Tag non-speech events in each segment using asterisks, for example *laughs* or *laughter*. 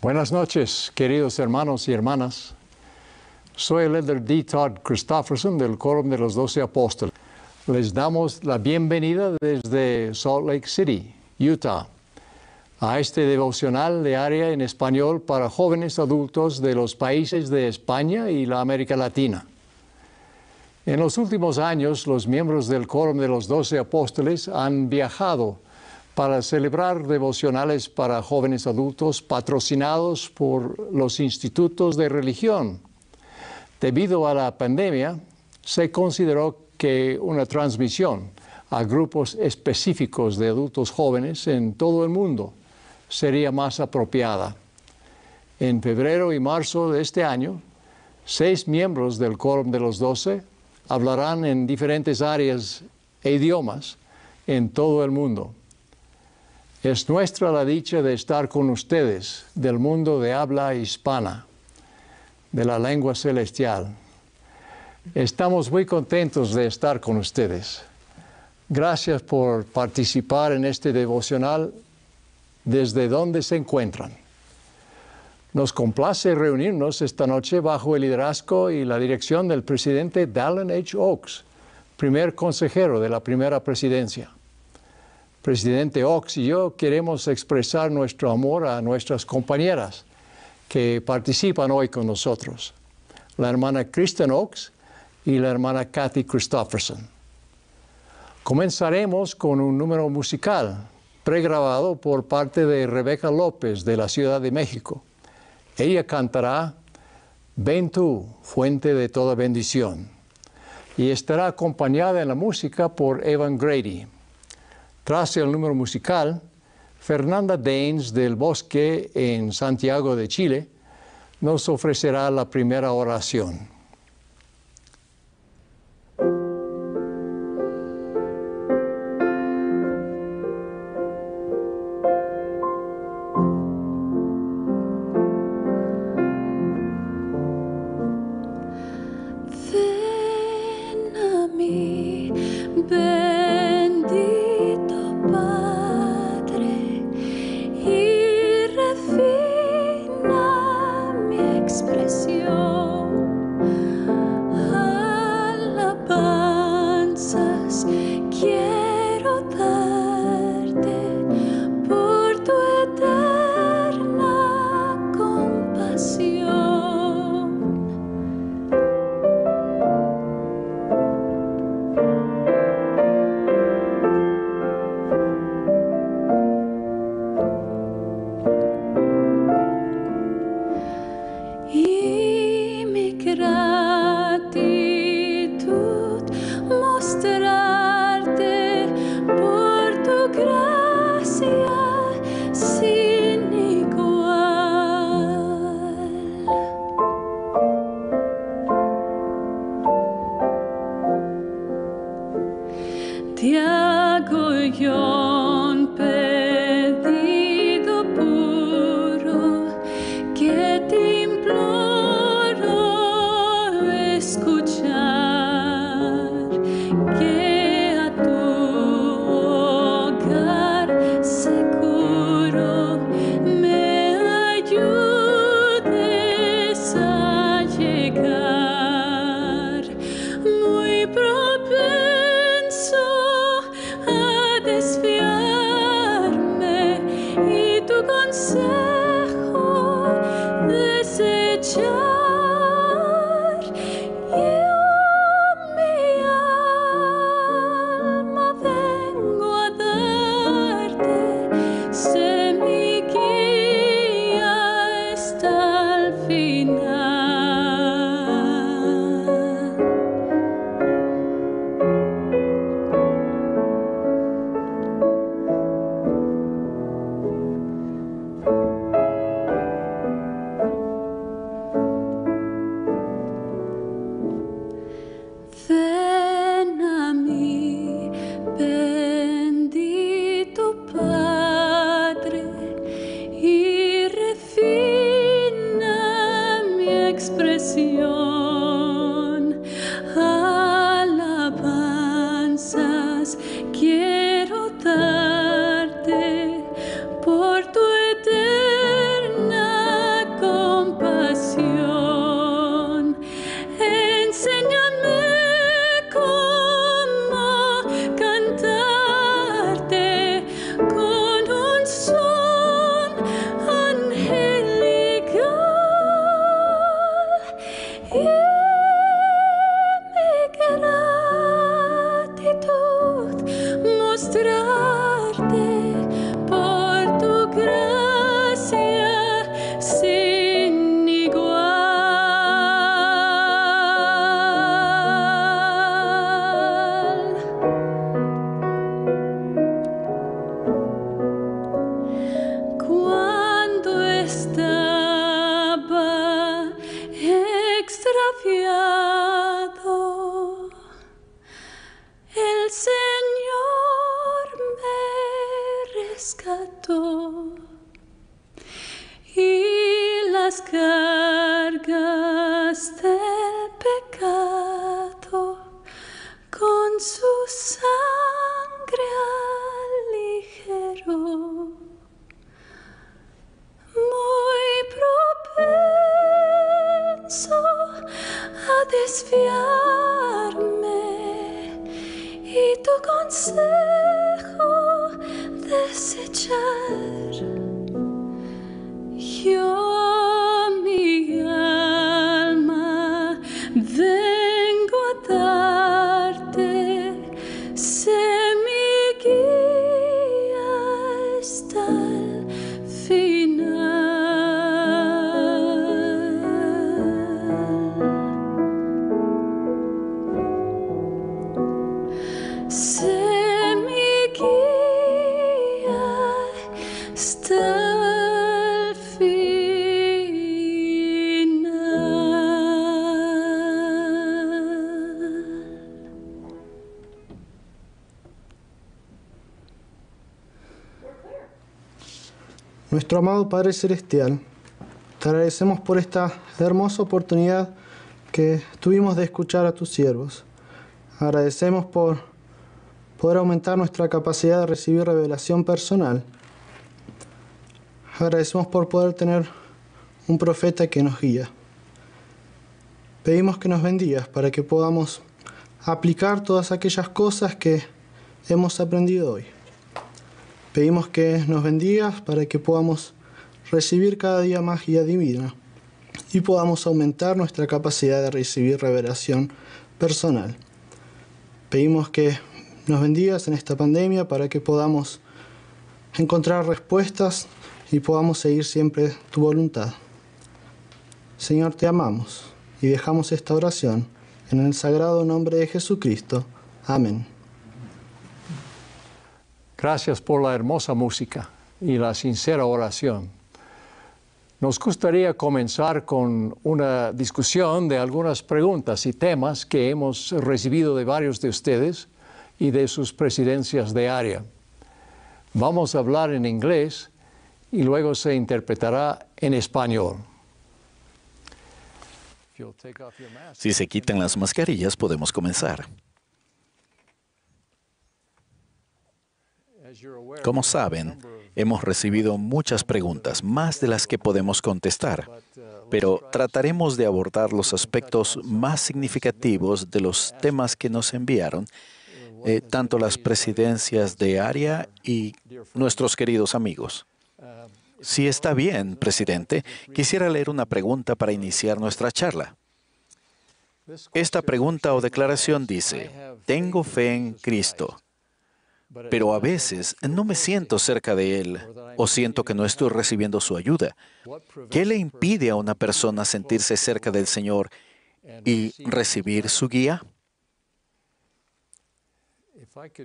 Buenas noches, queridos hermanos y hermanas. Soy el elder D. Todd Christofferson del Coro de los Doce Apóstoles. Les damos la bienvenida desde Salt Lake City, Utah, a este devocional de área en español para jóvenes adultos de los países de España y la América Latina. En los últimos años, los miembros del Coro de los Doce Apóstoles han viajado para celebrar devocionales para jóvenes adultos patrocinados por los institutos de religión. Debido a la pandemia, se consideró que una transmisión a grupos específicos de adultos jóvenes en todo el mundo sería más apropiada. En febrero y marzo de este año, seis miembros del Quórum de los Doce hablarán en diferentes áreas e idiomas en todo el mundo. Es nuestra la dicha de estar con ustedes del mundo de habla hispana, de la lengua celestial. Estamos muy contentos de estar con ustedes. Gracias por participar en este devocional desde donde se encuentran. Nos complace reunirnos esta noche bajo el liderazgo y la dirección del presidente Dallin H. Oaks, primer consejero de la primera presidencia presidente Ox y yo queremos expresar nuestro amor a nuestras compañeras que participan hoy con nosotros, la hermana Kristen Ox y la hermana Kathy Christofferson. Comenzaremos con un número musical pregrabado por parte de Rebeca López de la Ciudad de México. Ella cantará Ven tú, fuente de toda bendición, y estará acompañada en la música por Evan Grady. Tras el número musical, Fernanda Daines del Bosque en Santiago de Chile nos ofrecerá la primera oración. Nuestro amado Padre Celestial, te agradecemos por esta hermosa oportunidad que tuvimos de escuchar a tus siervos. Agradecemos por poder aumentar nuestra capacidad de recibir revelación personal. Agradecemos por poder tener un profeta que nos guía. Pedimos que nos bendigas para que podamos aplicar todas aquellas cosas que hemos aprendido hoy. Pedimos que nos bendigas para que podamos recibir cada día más guía divina y podamos aumentar nuestra capacidad de recibir revelación personal. Pedimos que nos bendigas en esta pandemia para que podamos encontrar respuestas y podamos seguir siempre tu voluntad. Señor, te amamos y dejamos esta oración en el sagrado nombre de Jesucristo. Amén. Gracias por la hermosa música y la sincera oración. Nos gustaría comenzar con una discusión de algunas preguntas y temas que hemos recibido de varios de ustedes y de sus presidencias de área. Vamos a hablar en inglés y luego se interpretará en español. Si se quitan las mascarillas, podemos comenzar. Como saben, hemos recibido muchas preguntas, más de las que podemos contestar, uh, pero trataremos de abordar los aspectos más significativos de los temas que nos enviaron eh, tanto las presidencias de área y nuestros queridos amigos. Si está bien, presidente, quisiera leer una pregunta para iniciar nuestra charla. Esta pregunta o declaración dice, tengo fe en Cristo, pero a veces no me siento cerca de Él o siento que no estoy recibiendo su ayuda. ¿Qué le impide a una persona sentirse cerca del Señor y recibir su guía?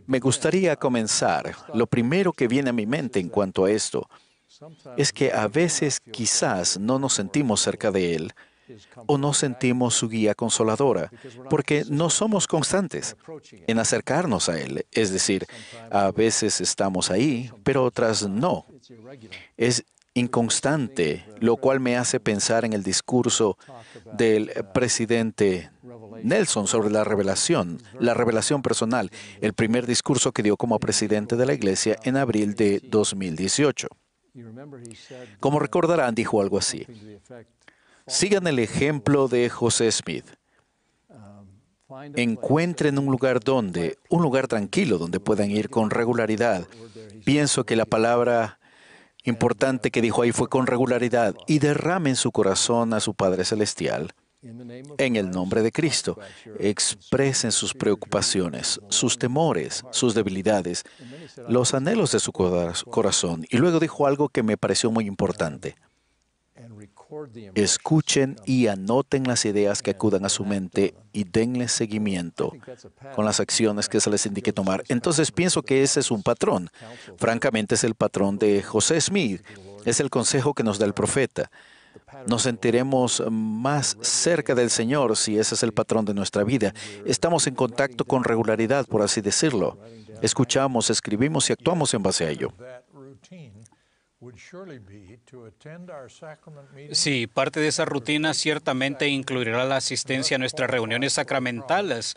Me gustaría comenzar. Lo primero que viene a mi mente en cuanto a esto es que a veces quizás no nos sentimos cerca de Él o no sentimos su guía consoladora, porque no somos constantes en acercarnos a Él. Es decir, a veces estamos ahí, pero otras no. Es inconstante, lo cual me hace pensar en el discurso del presidente Nelson sobre la revelación, la revelación personal, el primer discurso que dio como presidente de la iglesia en abril de 2018. Como recordarán, dijo algo así. Sigan el ejemplo de José Smith. Encuentren un lugar donde, un lugar tranquilo donde puedan ir con regularidad. Pienso que la palabra importante que dijo ahí fue con regularidad y derramen su corazón a su Padre Celestial. En el nombre de Cristo, expresen sus preocupaciones, sus temores, sus debilidades, los anhelos de su corazón. Y luego dijo algo que me pareció muy importante. Escuchen y anoten las ideas que acudan a su mente y denle seguimiento con las acciones que se les indique tomar. Entonces pienso que ese es un patrón. Francamente es el patrón de José Smith. Es el consejo que nos da el profeta. Nos sentiremos más cerca del Señor si ese es el patrón de nuestra vida. Estamos en contacto con regularidad, por así decirlo. Escuchamos, escribimos y actuamos en base a ello. Sí, parte de esa rutina ciertamente incluirá la asistencia a nuestras reuniones sacramentales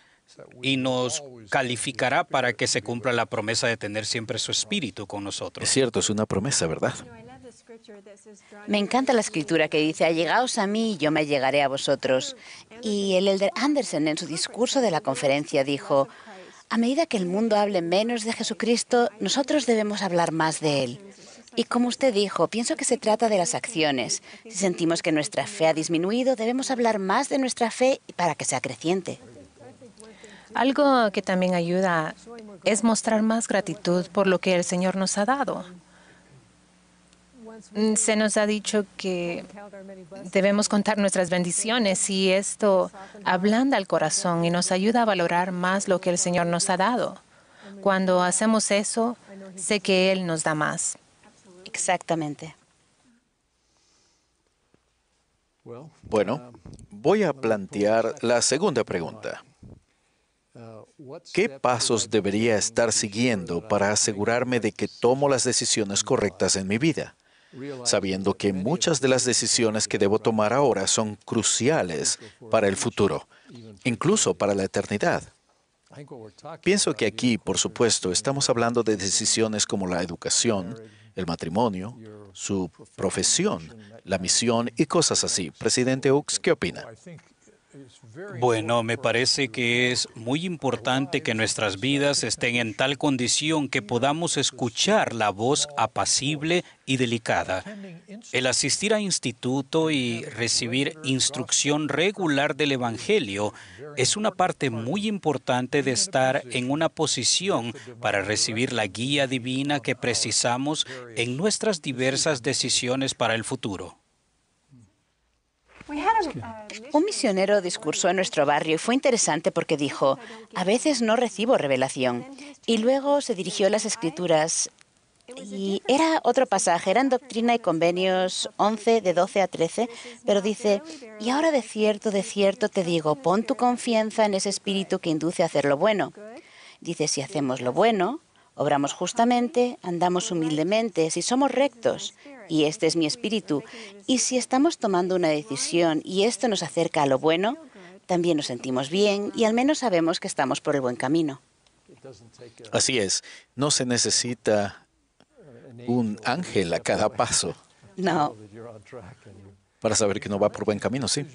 y nos calificará para que se cumpla la promesa de tener siempre su espíritu con nosotros. Es cierto, es una promesa, ¿verdad? Me encanta la escritura que dice, allegaos a mí y yo me llegaré a vosotros. Y el elder Anderson en su discurso de la conferencia dijo, a medida que el mundo hable menos de Jesucristo, nosotros debemos hablar más de Él. Y como usted dijo, pienso que se trata de las acciones. Si sentimos que nuestra fe ha disminuido, debemos hablar más de nuestra fe para que sea creciente. Algo que también ayuda es mostrar más gratitud por lo que el Señor nos ha dado. Mm, se nos ha dicho que debemos contar nuestras bendiciones y esto ablanda el corazón y nos ayuda a valorar más lo que el Señor nos ha dado. Cuando hacemos eso, sé que Él nos da más. Exactamente. Bueno, voy a plantear la segunda pregunta. ¿Qué pasos debería estar siguiendo para asegurarme de que tomo las decisiones correctas en mi vida? Sabiendo que muchas de las decisiones que debo tomar ahora son cruciales para el futuro, incluso para la eternidad. Pienso que aquí, por supuesto, estamos hablando de decisiones como la educación, el matrimonio, su profesión, la misión y cosas así. Presidente Ux, ¿qué opina? Bueno, me parece que es muy importante que nuestras vidas estén en tal condición que podamos escuchar la voz apacible y delicada. El asistir a instituto y recibir instrucción regular del Evangelio es una parte muy importante de estar en una posición para recibir la guía divina que precisamos en nuestras diversas decisiones para el futuro. Un misionero discursó en nuestro barrio y fue interesante porque dijo, a veces no recibo revelación. Y luego se dirigió a las escrituras y era otro pasaje, eran Doctrina y Convenios 11 de 12 a 13, pero dice, y ahora de cierto, de cierto te digo, pon tu confianza en ese espíritu que induce a hacer lo bueno. Dice, si hacemos lo bueno, obramos justamente, andamos humildemente, si somos rectos, y este es mi espíritu. Y si estamos tomando una decisión y esto nos acerca a lo bueno, también nos sentimos bien y al menos sabemos que estamos por el buen camino. Así es, no se necesita un ángel a cada paso. No. Para saber que no va por buen camino, sí.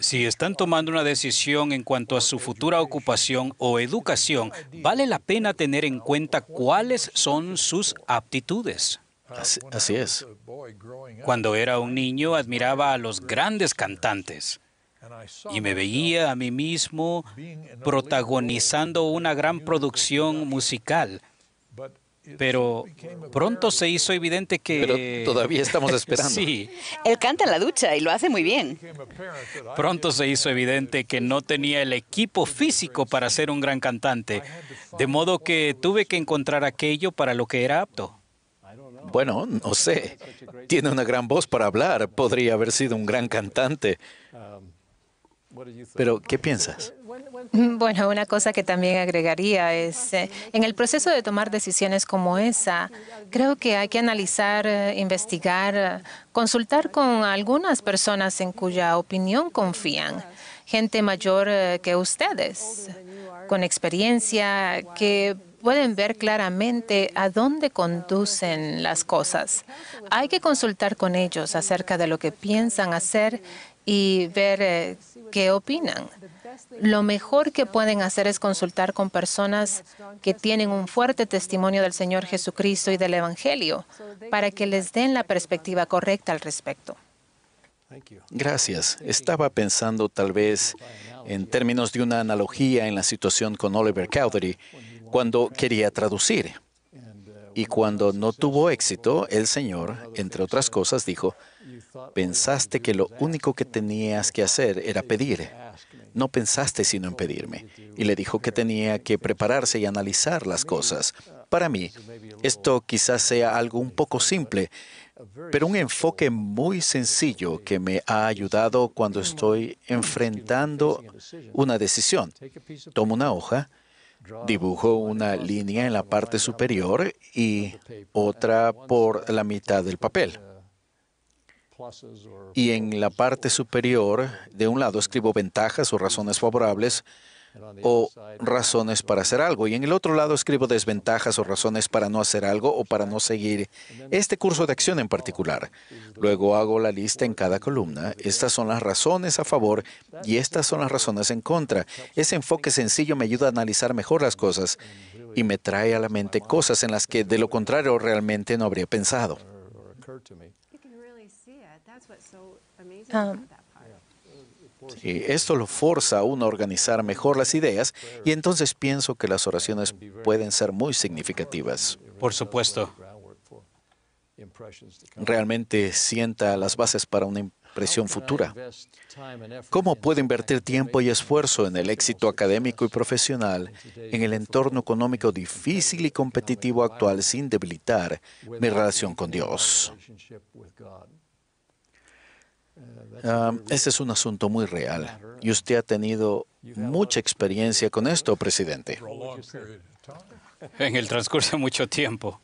Si están tomando una decisión en cuanto a su futura ocupación o educación, vale la pena tener en cuenta cuáles son sus aptitudes. Así, es. Cuando era un niño admiraba a los grandes cantantes y me veía a mí mismo protagonizando una gran producción musical. Pero pronto se hizo evidente que... Pero todavía estamos *laughs* esperando. sí. Él canta en la ducha y lo hace muy bien. Pronto se hizo evidente que no tenía el equipo físico para ser un gran cantante, de modo que tuve que encontrar aquello para lo que era apto. Bueno, no sé. Tiene una gran voz para hablar. Podría haber sido un gran cantante. Pero, ¿qué piensas? Bueno, una cosa que también agregaría es, eh, en el proceso de tomar decisiones como esa, creo que hay que analizar, eh, investigar, consultar con algunas personas en cuya opinión confían, gente mayor eh, que ustedes, con experiencia, que pueden ver claramente a dónde conducen las cosas. Hay que consultar con ellos acerca de lo que piensan hacer y ver eh, qué opinan. Lo mejor que pueden hacer es consultar con personas que tienen un fuerte testimonio del Señor Jesucristo y del Evangelio para que les den la perspectiva correcta al respecto. Gracias. Estaba pensando tal vez en términos de una analogía en la situación con Oliver Cowdery cuando quería traducir. Y cuando no tuvo éxito, el Señor, entre otras cosas, dijo, pensaste que lo único que tenías que hacer era pedir. No pensaste sino en pedirme. Y le dijo que tenía que prepararse y analizar las cosas. Para mí, esto quizás sea algo un poco simple, pero un enfoque muy sencillo que me ha ayudado cuando estoy enfrentando una decisión. Tomo una hoja, Dibujo una línea en la parte superior y otra por la mitad del papel. Y en la parte superior, de un lado escribo ventajas o razones favorables o razones para hacer algo. Y en el otro lado escribo desventajas o razones para no hacer algo o para no seguir este curso de acción en particular. Luego hago la lista en cada columna. Estas son las razones a favor y estas son las razones en contra. Ese enfoque sencillo me ayuda a analizar mejor las cosas y me trae a la mente cosas en las que de lo contrario realmente no habría pensado. Y esto lo forza a uno a organizar mejor las ideas y entonces pienso que las oraciones pueden ser muy significativas. Por supuesto. Realmente sienta las bases para una impresión futura. ¿Cómo puedo invertir tiempo y esfuerzo en el éxito académico y profesional en el entorno económico difícil y competitivo actual sin debilitar mi relación con Dios? Ese este es un asunto muy real y usted ha tenido mucha experiencia con esto, presidente. En el transcurso de mucho tiempo.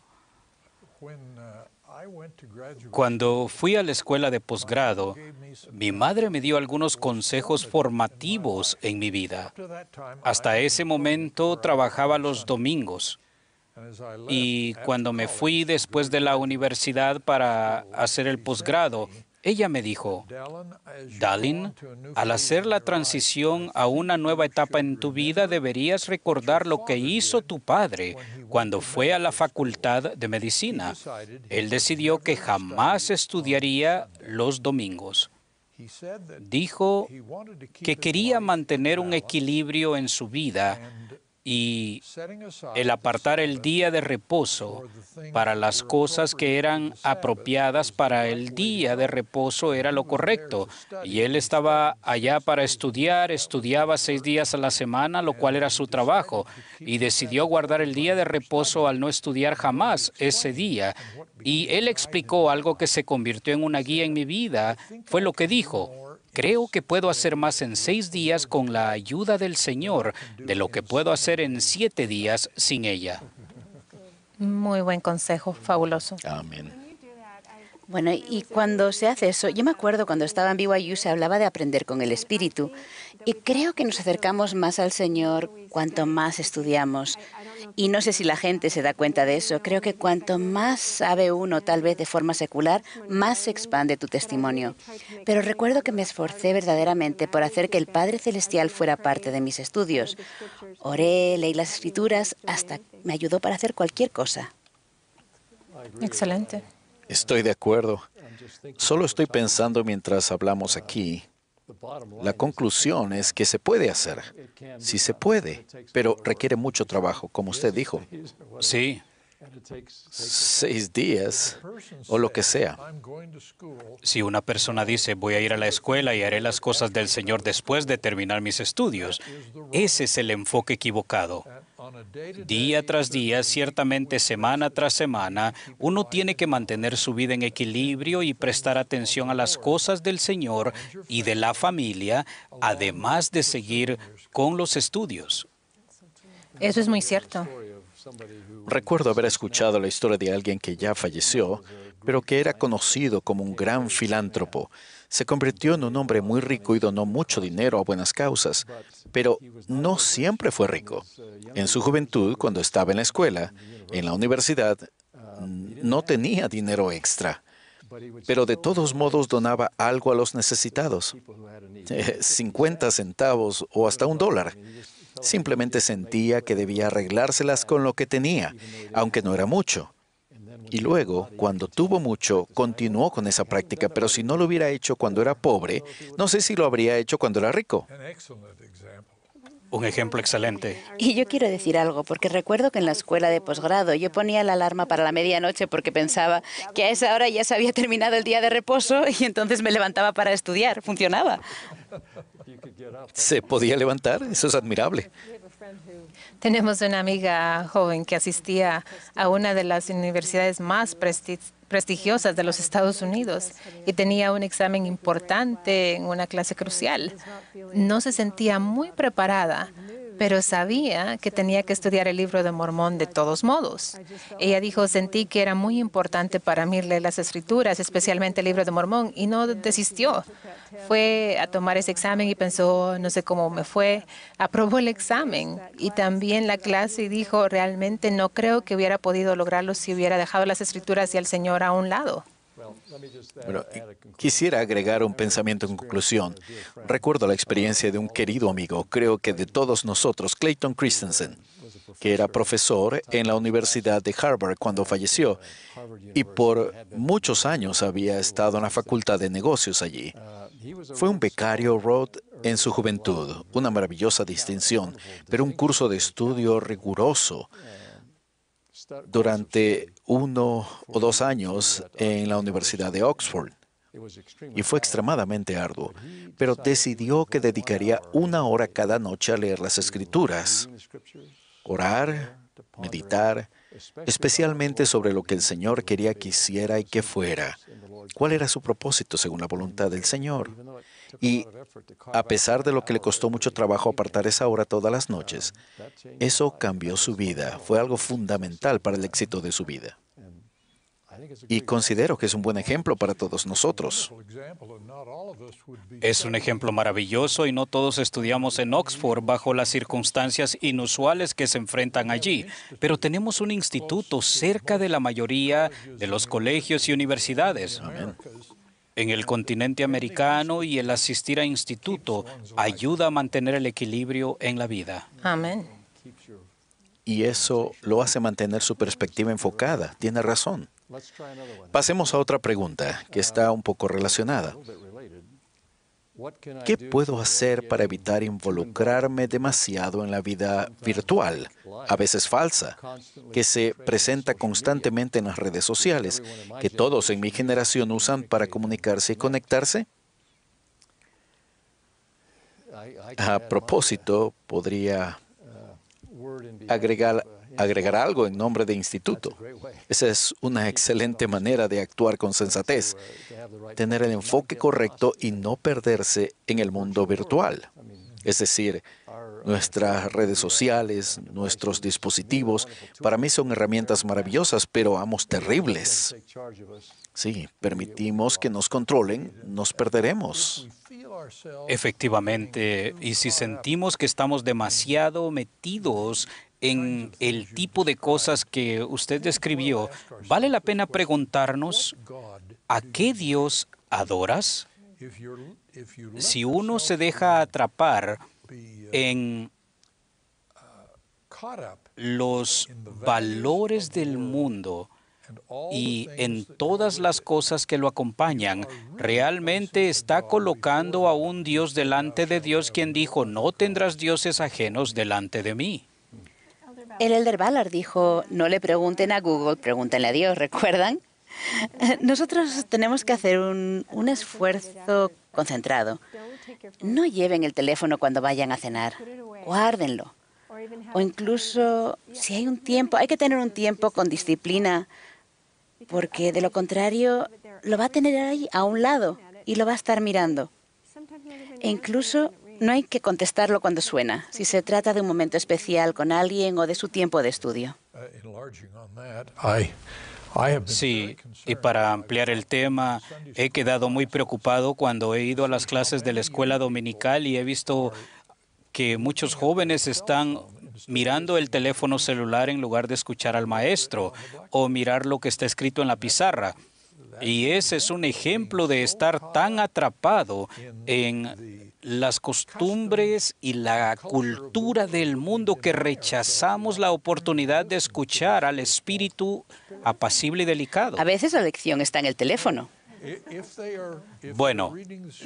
Cuando fui a la escuela de posgrado, mi madre me dio algunos consejos formativos en mi vida. Hasta ese momento trabajaba los domingos. Y cuando me fui después de la universidad para hacer el posgrado, ella me dijo, Dalin, al hacer la transición a una nueva etapa en tu vida deberías recordar lo que hizo tu padre cuando fue a la facultad de medicina. Él decidió que jamás estudiaría los domingos. Dijo que quería mantener un equilibrio en su vida y el apartar el día de reposo para las cosas que eran apropiadas para el día de reposo era lo correcto. Y él estaba allá para estudiar, estudiaba seis días a la semana, lo cual era su trabajo, y decidió guardar el día de reposo al no estudiar jamás ese día. Y él explicó algo que se convirtió en una guía en mi vida, fue lo que dijo. Creo que puedo hacer más en seis días con la ayuda del Señor de lo que puedo hacer en siete días sin ella. Muy buen consejo, fabuloso. Amén. Bueno, y cuando se hace eso, yo me acuerdo cuando estaba en BYU se hablaba de aprender con el espíritu y creo que nos acercamos más al Señor cuanto más estudiamos. Y no sé si la gente se da cuenta de eso. Creo que cuanto más sabe uno, tal vez de forma secular, más se expande tu testimonio. Pero recuerdo que me esforcé verdaderamente por hacer que el Padre Celestial fuera parte de mis estudios. Oré, leí las escrituras, hasta me ayudó para hacer cualquier cosa. Excelente. Estoy de acuerdo. Solo estoy pensando mientras hablamos aquí la conclusión es que se puede hacer, si sí se puede, pero requiere mucho trabajo, como usted dijo. Sí. Seis días o lo que sea. Si una persona dice, voy a ir a la escuela y haré las cosas del Señor después de terminar mis estudios, ese es el enfoque equivocado. Día tras día, ciertamente semana tras semana, uno tiene que mantener su vida en equilibrio y prestar atención a las cosas del Señor y de la familia, además de seguir con los estudios. Eso es muy cierto. Recuerdo haber escuchado la historia de alguien que ya falleció, pero que era conocido como un gran filántropo. Se convirtió en un hombre muy rico y donó mucho dinero a buenas causas, pero no siempre fue rico. En su juventud, cuando estaba en la escuela, en la universidad, mm, no tenía dinero extra pero de todos modos donaba algo a los necesitados, 50 eh, centavos o hasta un dólar. Simplemente sentía que debía arreglárselas con lo que tenía, aunque no era mucho. Y luego, cuando tuvo mucho, continuó con esa práctica, pero si no lo hubiera hecho cuando era pobre, no sé si lo habría hecho cuando era rico. Un ejemplo excelente. Y yo quiero decir algo, porque recuerdo que en la escuela de posgrado yo ponía la alarma para la medianoche porque pensaba que a esa hora ya se había terminado el día de reposo y entonces me levantaba para estudiar. Funcionaba. ¿Se podía levantar? Eso es admirable. Tenemos una amiga joven que asistía a una de las universidades más prestigiosas de los Estados Unidos y tenía un examen importante en una clase crucial. No se sentía muy preparada pero sabía que tenía que estudiar el libro de Mormón de todos modos. Ella dijo, sentí que era muy importante para mí leer las escrituras, especialmente el libro de Mormón, y no desistió. Fue a tomar ese examen y pensó, no sé cómo me fue, aprobó el examen y también la clase y dijo, realmente no creo que hubiera podido lograrlo si hubiera dejado las escrituras y al Señor a un lado. Uh, bueno, quisiera agregar un pensamiento en conclusión. Recuerdo la experiencia de un querido amigo, creo que de todos nosotros, Clayton Christensen, que era profesor en la Universidad de Harvard cuando falleció y por muchos años había estado en la Facultad de Negocios allí. Fue un becario Rhodes en su juventud, una maravillosa distinción, pero un curso de estudio riguroso durante uno o dos años en la Universidad de Oxford y fue extremadamente arduo, pero decidió que dedicaría una hora cada noche a leer las escrituras, orar, meditar, especialmente sobre lo que el Señor quería que hiciera y que fuera. ¿Cuál era su propósito según la voluntad del Señor? Y a pesar de lo que le costó mucho trabajo apartar esa hora todas las um, noches, eso cambió su vida, fue algo fundamental para el éxito de su vida. Y considero que es un buen ejemplo para todos nosotros. Es un ejemplo maravilloso y no todos estudiamos en Oxford bajo las circunstancias inusuales que se enfrentan allí, pero tenemos un instituto cerca de la mayoría de los colegios y universidades en el continente americano y el asistir a instituto ayuda a mantener el equilibrio en la vida. Amén. Y eso lo hace mantener su perspectiva enfocada. Tiene razón. Pasemos a otra pregunta que está un poco relacionada. ¿Qué puedo hacer para evitar involucrarme demasiado en la vida virtual, a veces falsa, que se presenta constantemente en las redes sociales, que todos en mi generación usan para comunicarse y conectarse? A propósito, podría uh, agregar uh, agregar algo en nombre de instituto. Esa es una excelente manera de actuar con sensatez, tener el enfoque correcto y no perderse en el mundo virtual. Es decir, nuestras redes sociales, nuestros dispositivos, para mí son herramientas maravillosas, pero amos terribles. Si permitimos que nos controlen, nos perderemos. Efectivamente, y si sentimos que estamos demasiado metidos en el tipo de cosas que usted describió, ¿vale la pena preguntarnos a qué Dios adoras? Si uno se deja atrapar en los valores del mundo y en todas las cosas que lo acompañan, realmente está colocando a un Dios delante de Dios quien dijo, no tendrás dioses ajenos delante de mí. El Elder Ballard dijo, no le pregunten a Google, pregúntenle a Dios, ¿recuerdan? *laughs* Nosotros tenemos que hacer un, esfuerzo concentrado. No lleven el teléfono cuando vayan a cenar, guárdenlo. O incluso, si hay un tiempo, hay que tener un tiempo con disciplina, porque de lo contrario lo va a tener ahí a un lado y lo va a estar mirando. E incluso no hay que contestarlo cuando suena, si se trata de un momento especial con alguien o de su tiempo de estudio. Uh, sí, y para ampliar el tema, he quedado muy preocupado cuando he ido a las clases de la escuela dominical y he visto que muchos jóvenes están mirando el teléfono celular en lugar de escuchar al maestro o mirar lo que está escrito en la pizarra. Y ese es un ejemplo de estar tan atrapado en las costumbres y la cultura del mundo que rechazamos la oportunidad de escuchar al espíritu apacible y delicado. A veces la lección está en el teléfono. Bueno,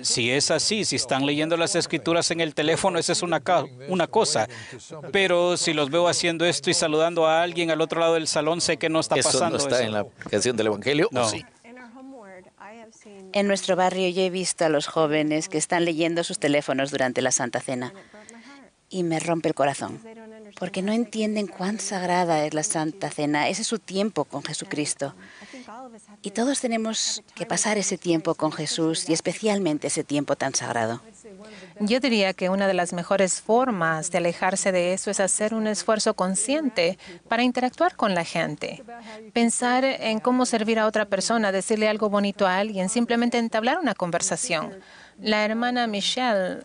si es así, si están leyendo las escrituras en el teléfono, esa es una, una cosa. Pero si los veo haciendo esto y saludando a alguien al otro lado del salón, sé que no está pasando eso. no está en la canción del Evangelio? No. En nuestro barrio yo he visto a los jóvenes que están leyendo sus teléfonos durante la Santa Cena y me rompe el corazón, porque no entienden cuán sagrada es la Santa Cena, ese es su tiempo con Jesucristo. Y todos tenemos que pasar ese tiempo con Jesús y especialmente ese tiempo tan sagrado. Yo diría que una de las mejores formas de alejarse de eso es hacer un esfuerzo consciente para interactuar con la gente, pensar en cómo servir a otra persona, decirle algo bonito a alguien, simplemente entablar una conversación. La hermana Michelle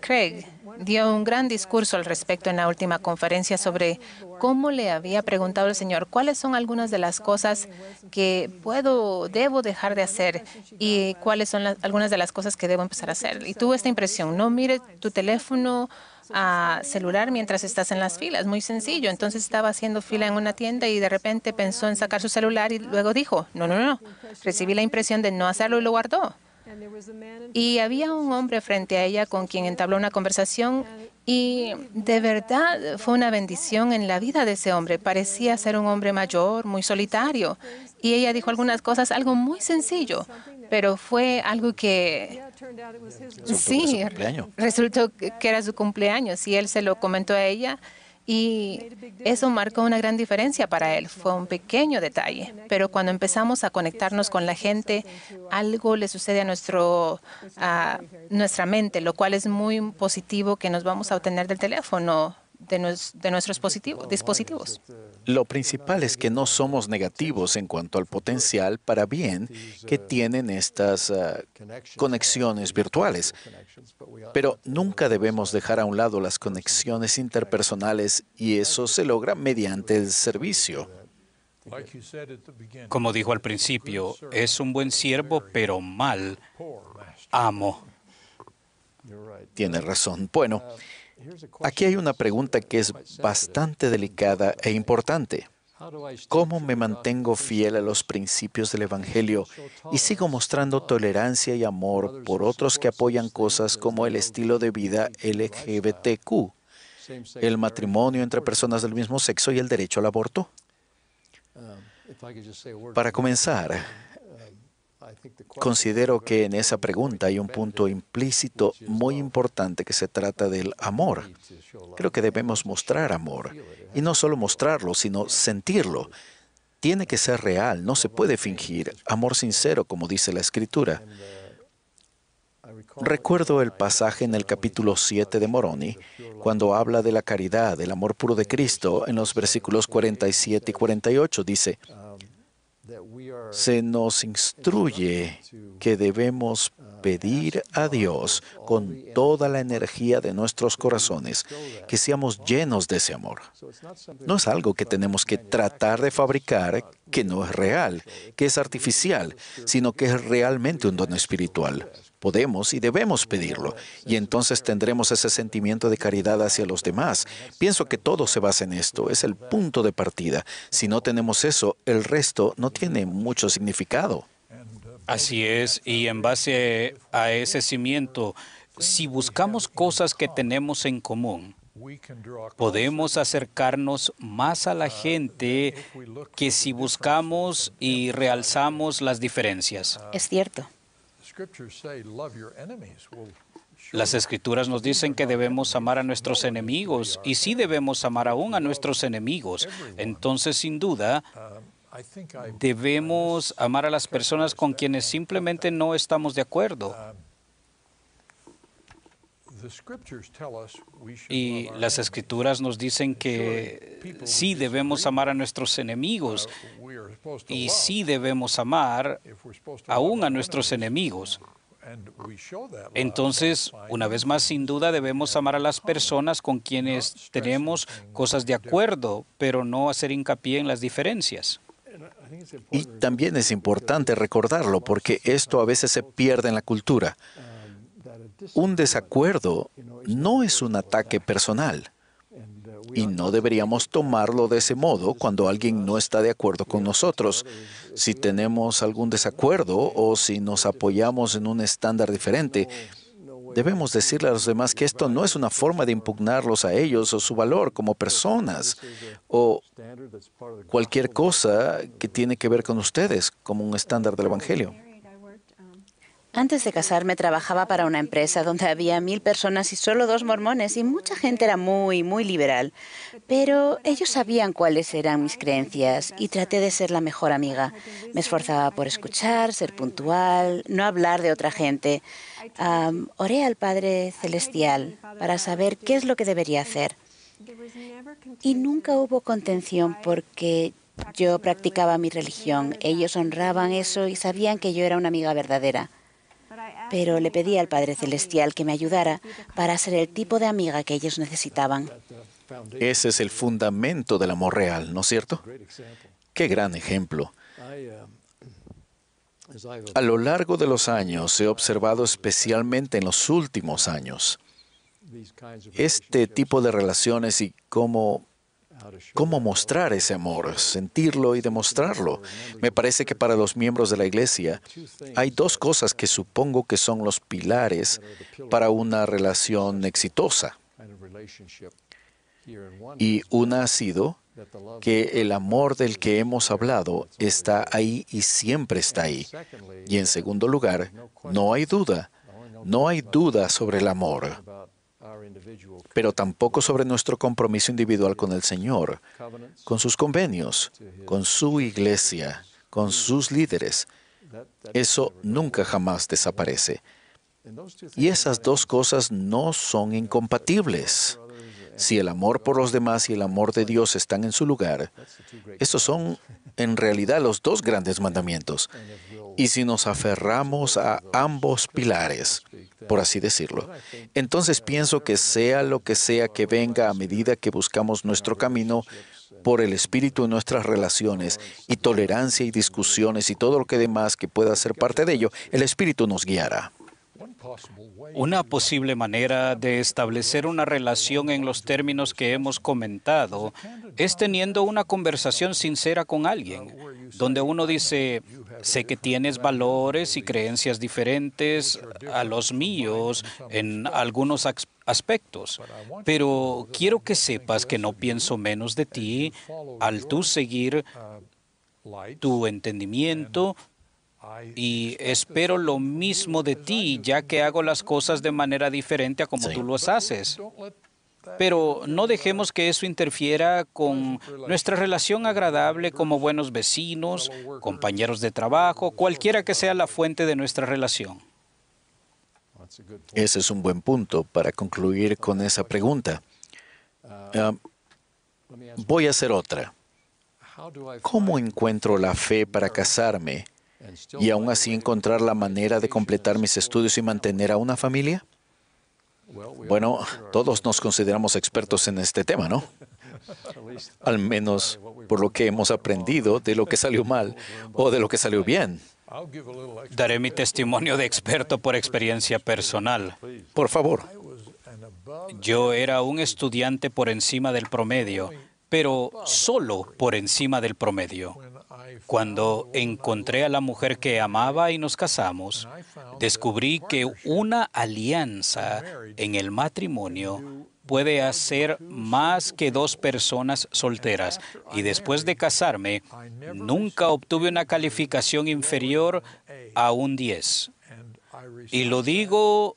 Craig dio un gran discurso al respecto en la última conferencia sobre cómo le había preguntado al Señor cuáles son algunas de las cosas que puedo, debo dejar de hacer y cuáles son algunas de las cosas que debo empezar a hacer. Y tuvo esta impresión, no mire tu teléfono a ah, celular mientras estás en las filas, muy sencillo. Entonces estaba haciendo fila en una tienda y de repente pensó en sacar su celular y luego dijo, no, no, no, recibí la impresión de no hacerlo y lo guardó. Y había un hombre frente a ella con quien entabló una conversación y de verdad fue una bendición en la vida de ese hombre. Parecía ser un hombre mayor, muy solitario. Y ella dijo algunas cosas, algo muy sencillo, pero fue algo que sí, resultó que era su cumpleaños y él se lo comentó a ella y eso marcó una gran diferencia para él. Fue un pequeño detalle, pero cuando empezamos a conectarnos con la gente, algo le sucede a, nuestro, a nuestra mente, lo cual es muy positivo que nos vamos a obtener del teléfono de, nuestros dispositivos. Lo principal es que no somos negativos en cuanto al potencial para bien que tienen estas ah, conexiones virtuales, pero nunca debemos dejar a un lado las conexiones interpersonales y eso se logra mediante el servicio. Como dijo al principio, es un buen siervo, pero mal amo. Tiene razón. Bueno, Aquí hay una pregunta que es bastante delicada e importante. ¿Cómo me mantengo fiel a los principios del Evangelio y sigo mostrando tolerancia y amor por otros que apoyan cosas como el estilo de vida LGBTQ, el matrimonio entre personas del mismo sexo y el derecho al aborto? Para comenzar, Considero que en esa pregunta hay un punto implícito muy importante que se trata del amor. Creo que debemos mostrar amor y no solo mostrarlo, sino sentirlo. Tiene que ser real, no se puede fingir. Amor sincero, como dice la escritura. Recuerdo el pasaje en el capítulo 7 de Moroni, cuando habla de la caridad, del amor puro de Cristo, en los versículos 47 y 48 dice, se nos instruye que debemos pedir a Dios con toda la energía de nuestros corazones que seamos llenos de ese amor. No es algo que tenemos que tratar de fabricar, que no es real, que es artificial, sino que es realmente un don espiritual podemos y debemos pedirlo, y entonces tendremos ese sentimiento de caridad hacia los demás. Pienso que todo se basa en esto, es el punto de partida. Si no tenemos eso, el resto no tiene mucho significado. Así es, y en base a ese cimiento, si buscamos cosas que tenemos en común, podemos acercarnos más a la gente que si buscamos y realzamos las diferencias. Es cierto. Las escrituras nos dicen que debemos amar a nuestros enemigos y sí debemos amar aún a nuestros enemigos. Entonces, sin duda, um, debemos amar a las personas con quienes simplemente no estamos de acuerdo. Um, y las escrituras nos dicen que sí debemos amar a nuestros enemigos y sí debemos amar aún a nuestros enemigos. Entonces, una vez más, sin duda debemos amar a las personas con quienes tenemos cosas de acuerdo, pero no hacer hincapié en las diferencias. Y también es importante recordarlo porque esto a veces se pierde en la cultura. Um, un desacuerdo no es un ataque personal. Y no deberíamos tomarlo de ese modo cuando alguien no está de acuerdo con nosotros. Si tenemos algún desacuerdo o si nos apoyamos en un estándar diferente, debemos decirle a los demás que esto no es una forma de impugnarlos a ellos o su valor como personas o cualquier cosa que tiene que ver con ustedes como un estándar del Evangelio. Antes de casarme trabajaba para una empresa donde había mil personas y solo dos mormones y mucha gente era muy, muy liberal. Pero ellos sabían cuáles eran mis creencias y traté de ser la mejor amiga. Me esforzaba por escuchar, ser puntual, no hablar de otra gente. oré al Padre Celestial para saber qué es lo que debería hacer. Y nunca hubo contención porque yo practicaba mi religión. Ellos honraban eso y sabían que yo era una amiga verdadera. Pero le pedí al Padre Celestial que me ayudara para ser el tipo de amiga que ellos necesitaban. Ese es el fundamento del amor real, ¿no es cierto? Qué gran ejemplo. A lo largo de los años he observado especialmente en los últimos años este tipo de relaciones y cómo cómo mostrar ese amor, sentirlo y demostrarlo. Me parece que para los miembros de la iglesia hay dos cosas que supongo que son los pilares para una relación exitosa. Y una ha sido que el amor del que hemos hablado está ahí y siempre está ahí. Y en segundo lugar, no hay duda, no hay duda sobre el amor pero tampoco sobre nuestro compromiso individual con el Señor, con sus convenios, con su iglesia, con sus líderes. Eso nunca jamás desaparece. Y esas dos cosas no son incompatibles. Si el amor por los demás y el amor de Dios están en su lugar, esos son en realidad los dos grandes mandamientos. Y si nos aferramos a ambos pilares, por así decirlo, entonces pienso que sea lo que sea que venga a medida que buscamos nuestro camino por el espíritu en nuestras relaciones y tolerancia y discusiones y todo lo que demás que pueda ser parte de ello, el espíritu nos guiará. Una posible manera de establecer una relación en los términos que hemos comentado es teniendo una conversación sincera con alguien donde uno dice, sé que tienes valores y creencias diferentes a los míos en algunos aspectos, pero quiero que sepas que no pienso menos de ti al tú seguir tu entendimiento y espero lo mismo de ti, ya que hago las cosas de manera diferente a como tú las haces. Pero no dejemos que eso interfiera con nuestra relación agradable como buenos vecinos, compañeros de trabajo, cualquiera que sea la fuente de nuestra relación. Ese es un buen punto para concluir con esa pregunta. voy a hacer otra. ¿Cómo encuentro la fe para casarme y aún así encontrar la manera de completar mis estudios y mantener a una familia? Bueno, todos nos consideramos expertos en este tema, ¿no? *laughs* Al menos por lo que hemos aprendido de lo que salió mal o de lo que salió bien. Daré mi testimonio de experto por experiencia personal. Por favor. Yo era un estudiante por encima del promedio, pero solo por encima del promedio. Cuando encontré a la mujer que amaba y nos casamos, descubrí que una alianza en el matrimonio puede hacer más que dos personas solteras. Y después de casarme, nunca obtuve una calificación inferior a un 10. Y lo digo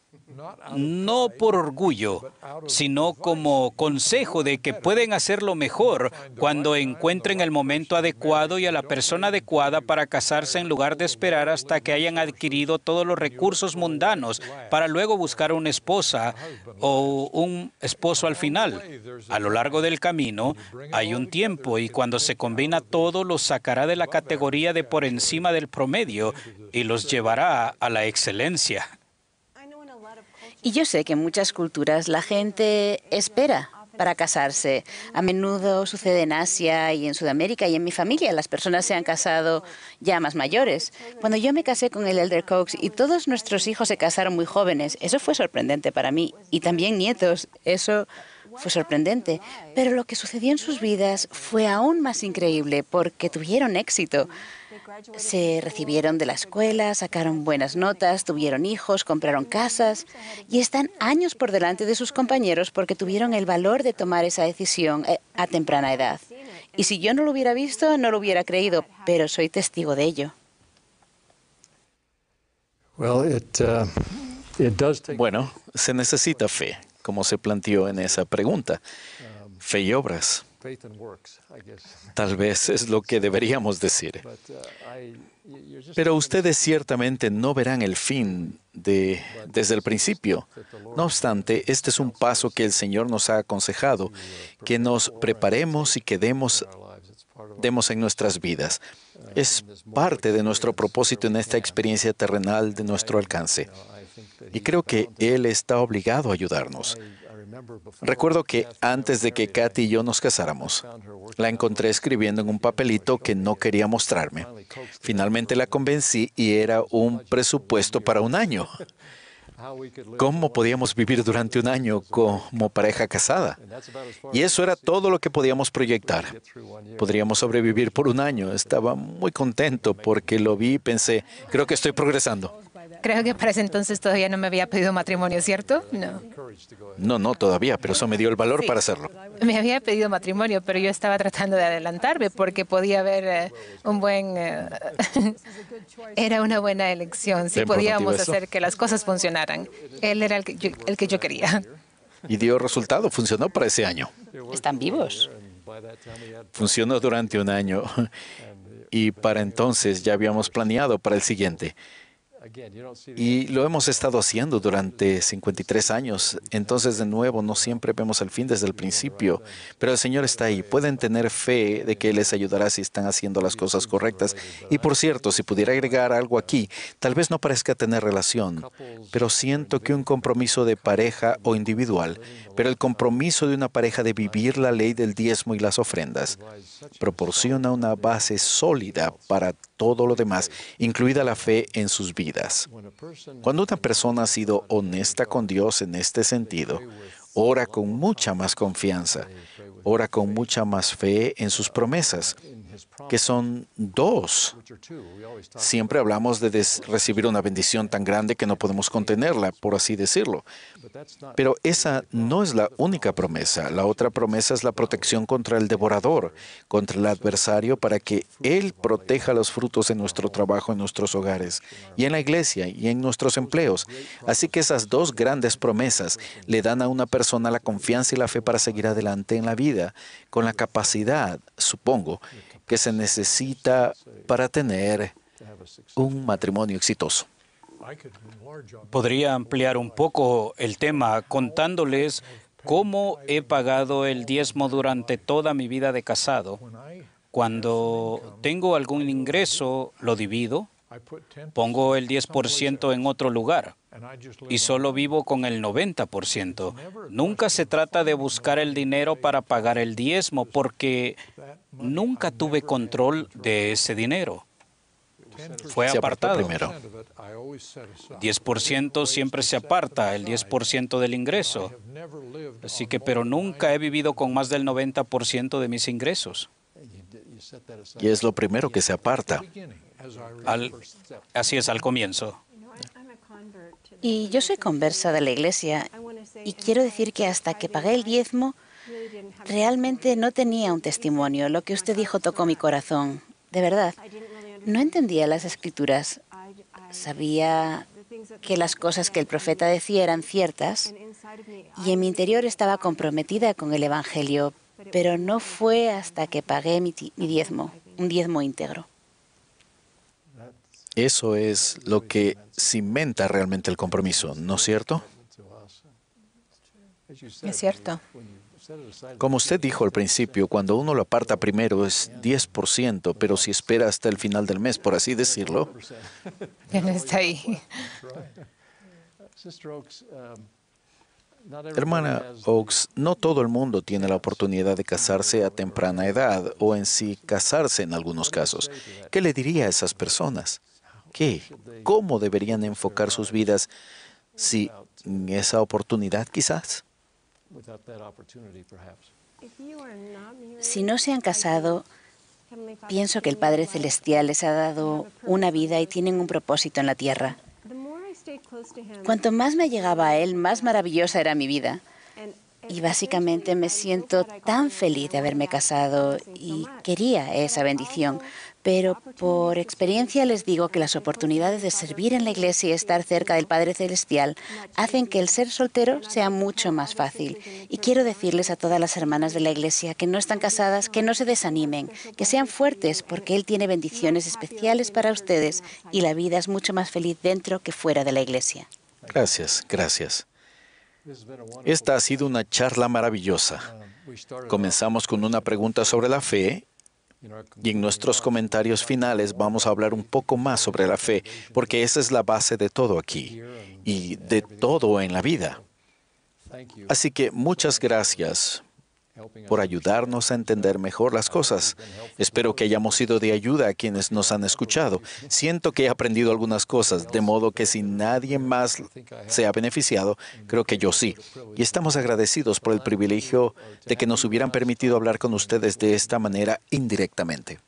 no por orgullo, sino como consejo de que pueden hacerlo mejor cuando encuentren el momento adecuado y a la persona adecuada para casarse en lugar de esperar hasta que hayan adquirido todos los recursos mundanos para luego buscar una esposa o un esposo al final. A lo largo del camino hay un tiempo y cuando se combina todo los sacará de la categoría de por encima del promedio y los llevará a la excelencia. Y yo sé que en muchas culturas la gente espera para casarse. A menudo sucede en Asia y en Sudamérica y en mi familia. Las personas se han casado ya más mayores. Cuando yo me casé con el Elder Cox y todos nuestros hijos se casaron muy jóvenes, eso fue sorprendente para mí. Y también nietos, eso fue sorprendente. Pero lo que sucedió en sus vidas fue aún más increíble porque tuvieron éxito se recibieron de la escuela, sacaron buenas notas, tuvieron hijos, compraron casas y están años por delante de sus compañeros porque tuvieron el valor de tomar esa decisión eh, a temprana edad. Y si yo no lo hubiera visto, no lo hubiera creído, pero soy testigo de ello. Uh, bueno, se necesita fe, como se planteó en esa pregunta. Fe y obras. *laughs* Tal vez es lo que deberíamos decir. Uh, Pero ustedes ciertamente no verán el fin de, desde el principio. No obstante, este es un paso que el Señor nos ha aconsejado, uh, que nos preparemos y que demos, demos en nuestras vidas. Uh, es parte de nuestro propósito en esta experiencia terrenal de nuestro alcance. Y creo que Él está obligado a ayudarnos. Recuerdo que antes de que Katy y yo nos casáramos, la encontré escribiendo en un papelito que no quería mostrarme. Finalmente la convencí y era un presupuesto para un año. ¿Cómo podíamos vivir durante un año como pareja casada? Y eso era todo lo que podíamos proyectar. Podríamos sobrevivir por un año. Estaba muy contento porque lo vi y pensé, creo que estoy progresando. Creo que para ese entonces todavía no me había pedido matrimonio, ¿cierto? No. No, no, todavía, pero eso me dio el valor para hacerlo. Me había pedido matrimonio, pero yo estaba tratando de adelantarme porque podía haber eh, un buen... Eh, *laughs* era una buena elección, si podíamos hacer que las cosas funcionaran. Él era el que, yo, el que yo quería. Y dio resultado, funcionó para ese año. Están vivos. Funcionó durante un año *laughs* y para entonces ya habíamos planeado para el siguiente. Y lo hemos estado haciendo durante 53 años. Entonces, de nuevo, no siempre vemos el fin desde el principio. Pero el Señor está ahí. Pueden tener fe de que Él les ayudará si están haciendo las cosas correctas. Y por cierto, si pudiera agregar algo aquí, tal vez no parezca tener relación, pero siento que un compromiso de pareja o individual, pero el compromiso de una pareja de vivir la ley del diezmo y las ofrendas, proporciona una base sólida para todo lo demás, incluida la fe en sus vidas. Cuando una persona ha sido honesta con Dios en este sentido, ora con mucha más confianza, ora con mucha más fe en sus promesas que son dos. Siempre hablamos de recibir una bendición tan grande que no podemos contenerla, por así decirlo. Pero esa no es la única promesa. La otra promesa es la protección contra el devorador, contra el adversario, para que Él proteja los frutos en nuestro trabajo, en nuestros hogares, y en la iglesia, y en nuestros empleos. Así que esas dos grandes promesas le dan a una persona la confianza y la fe para seguir adelante en la vida, con la capacidad, supongo, que se necesita para tener un matrimonio exitoso. Podría ampliar un poco el tema contándoles cómo he pagado el diezmo durante toda mi vida de casado. Cuando tengo algún ingreso, lo divido pongo el 10% en otro lugar y solo vivo con el 90%. Nunca se trata de buscar el dinero para pagar el diezmo porque nunca tuve control de ese dinero. Fue apartado. Primero. 10% siempre se aparta, el 10% del ingreso. Así que, pero nunca he vivido con más del 90% de mis ingresos. Y es lo primero que se aparta así es al comienzo. Y yo soy conversa de la iglesia y quiero decir que hasta que pagué el diezmo, realmente no tenía un testimonio. Lo que usted dijo tocó mi corazón. De verdad, no entendía las escrituras. Sabía que las cosas que el profeta decía eran ciertas y en mi interior estaba comprometida con el Evangelio, pero no fue hasta que pagué mi diezmo, un diezmo íntegro. Eso es lo que cimenta realmente el compromiso, ¿no es cierto? Es cierto. Como usted dijo al principio, cuando uno lo aparta primero es 10%, pero si espera hasta el final del mes, por así decirlo, ya *laughs* está ahí. Hermana Oaks, no todo el mundo tiene la oportunidad de casarse a temprana edad o en sí casarse en algunos casos. ¿Qué le diría a esas personas? qué, cómo deberían enfocar sus vidas si esa oportunidad quizás. Si no se han casado, pienso que el Padre Celestial les ha dado una vida y tienen un propósito en la tierra. Cuanto más me llegaba a Él, más maravillosa era mi vida. Y básicamente me siento tan feliz de haberme casado y quería esa bendición pero por experiencia les digo que las oportunidades de servir en la iglesia y estar cerca del Padre Celestial hacen que el ser soltero sea mucho más fácil. Y quiero decirles a todas las hermanas de la iglesia que no están casadas, que no se desanimen, que sean fuertes, porque Él tiene bendiciones especiales para ustedes y la vida es mucho más feliz dentro que fuera de la iglesia. Gracias, gracias. Esta ha sido una charla maravillosa. Comenzamos con una pregunta sobre la fe y en nuestros comentarios finales vamos a hablar un poco más sobre la fe, porque esa es la base de todo aquí y de todo en la vida. Así que muchas gracias por ayudarnos a entender mejor las cosas. Espero que hayamos sido de ayuda a quienes nos han escuchado. Siento que he aprendido algunas cosas, de modo que si nadie más se ha beneficiado, creo que yo sí. Y estamos agradecidos por el privilegio de que nos hubieran permitido hablar con ustedes de esta manera indirectamente.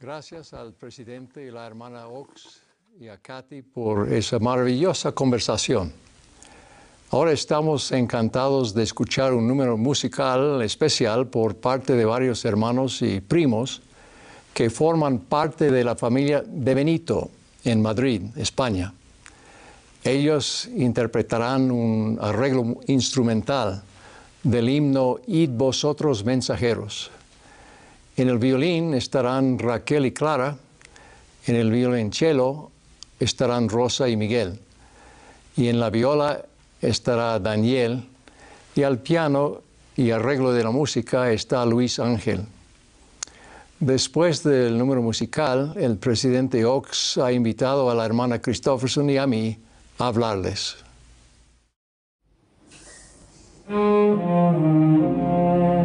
Gracias al presidente y la hermana Ox y a Katy por esa maravillosa conversación. Ahora estamos encantados de escuchar un número musical especial por parte de varios hermanos y primos que forman parte de la familia de Benito en Madrid, España. Ellos interpretarán un arreglo instrumental del himno Id vosotros mensajeros. En el violín estarán Raquel y Clara, en el violonchelo estarán Rosa y Miguel, y en la viola estará Daniel y al piano y arreglo de la música está Luis Ángel. Después del número musical, el presidente Ox ha invitado a la hermana Christofferson y a mí a hablarles. Mm.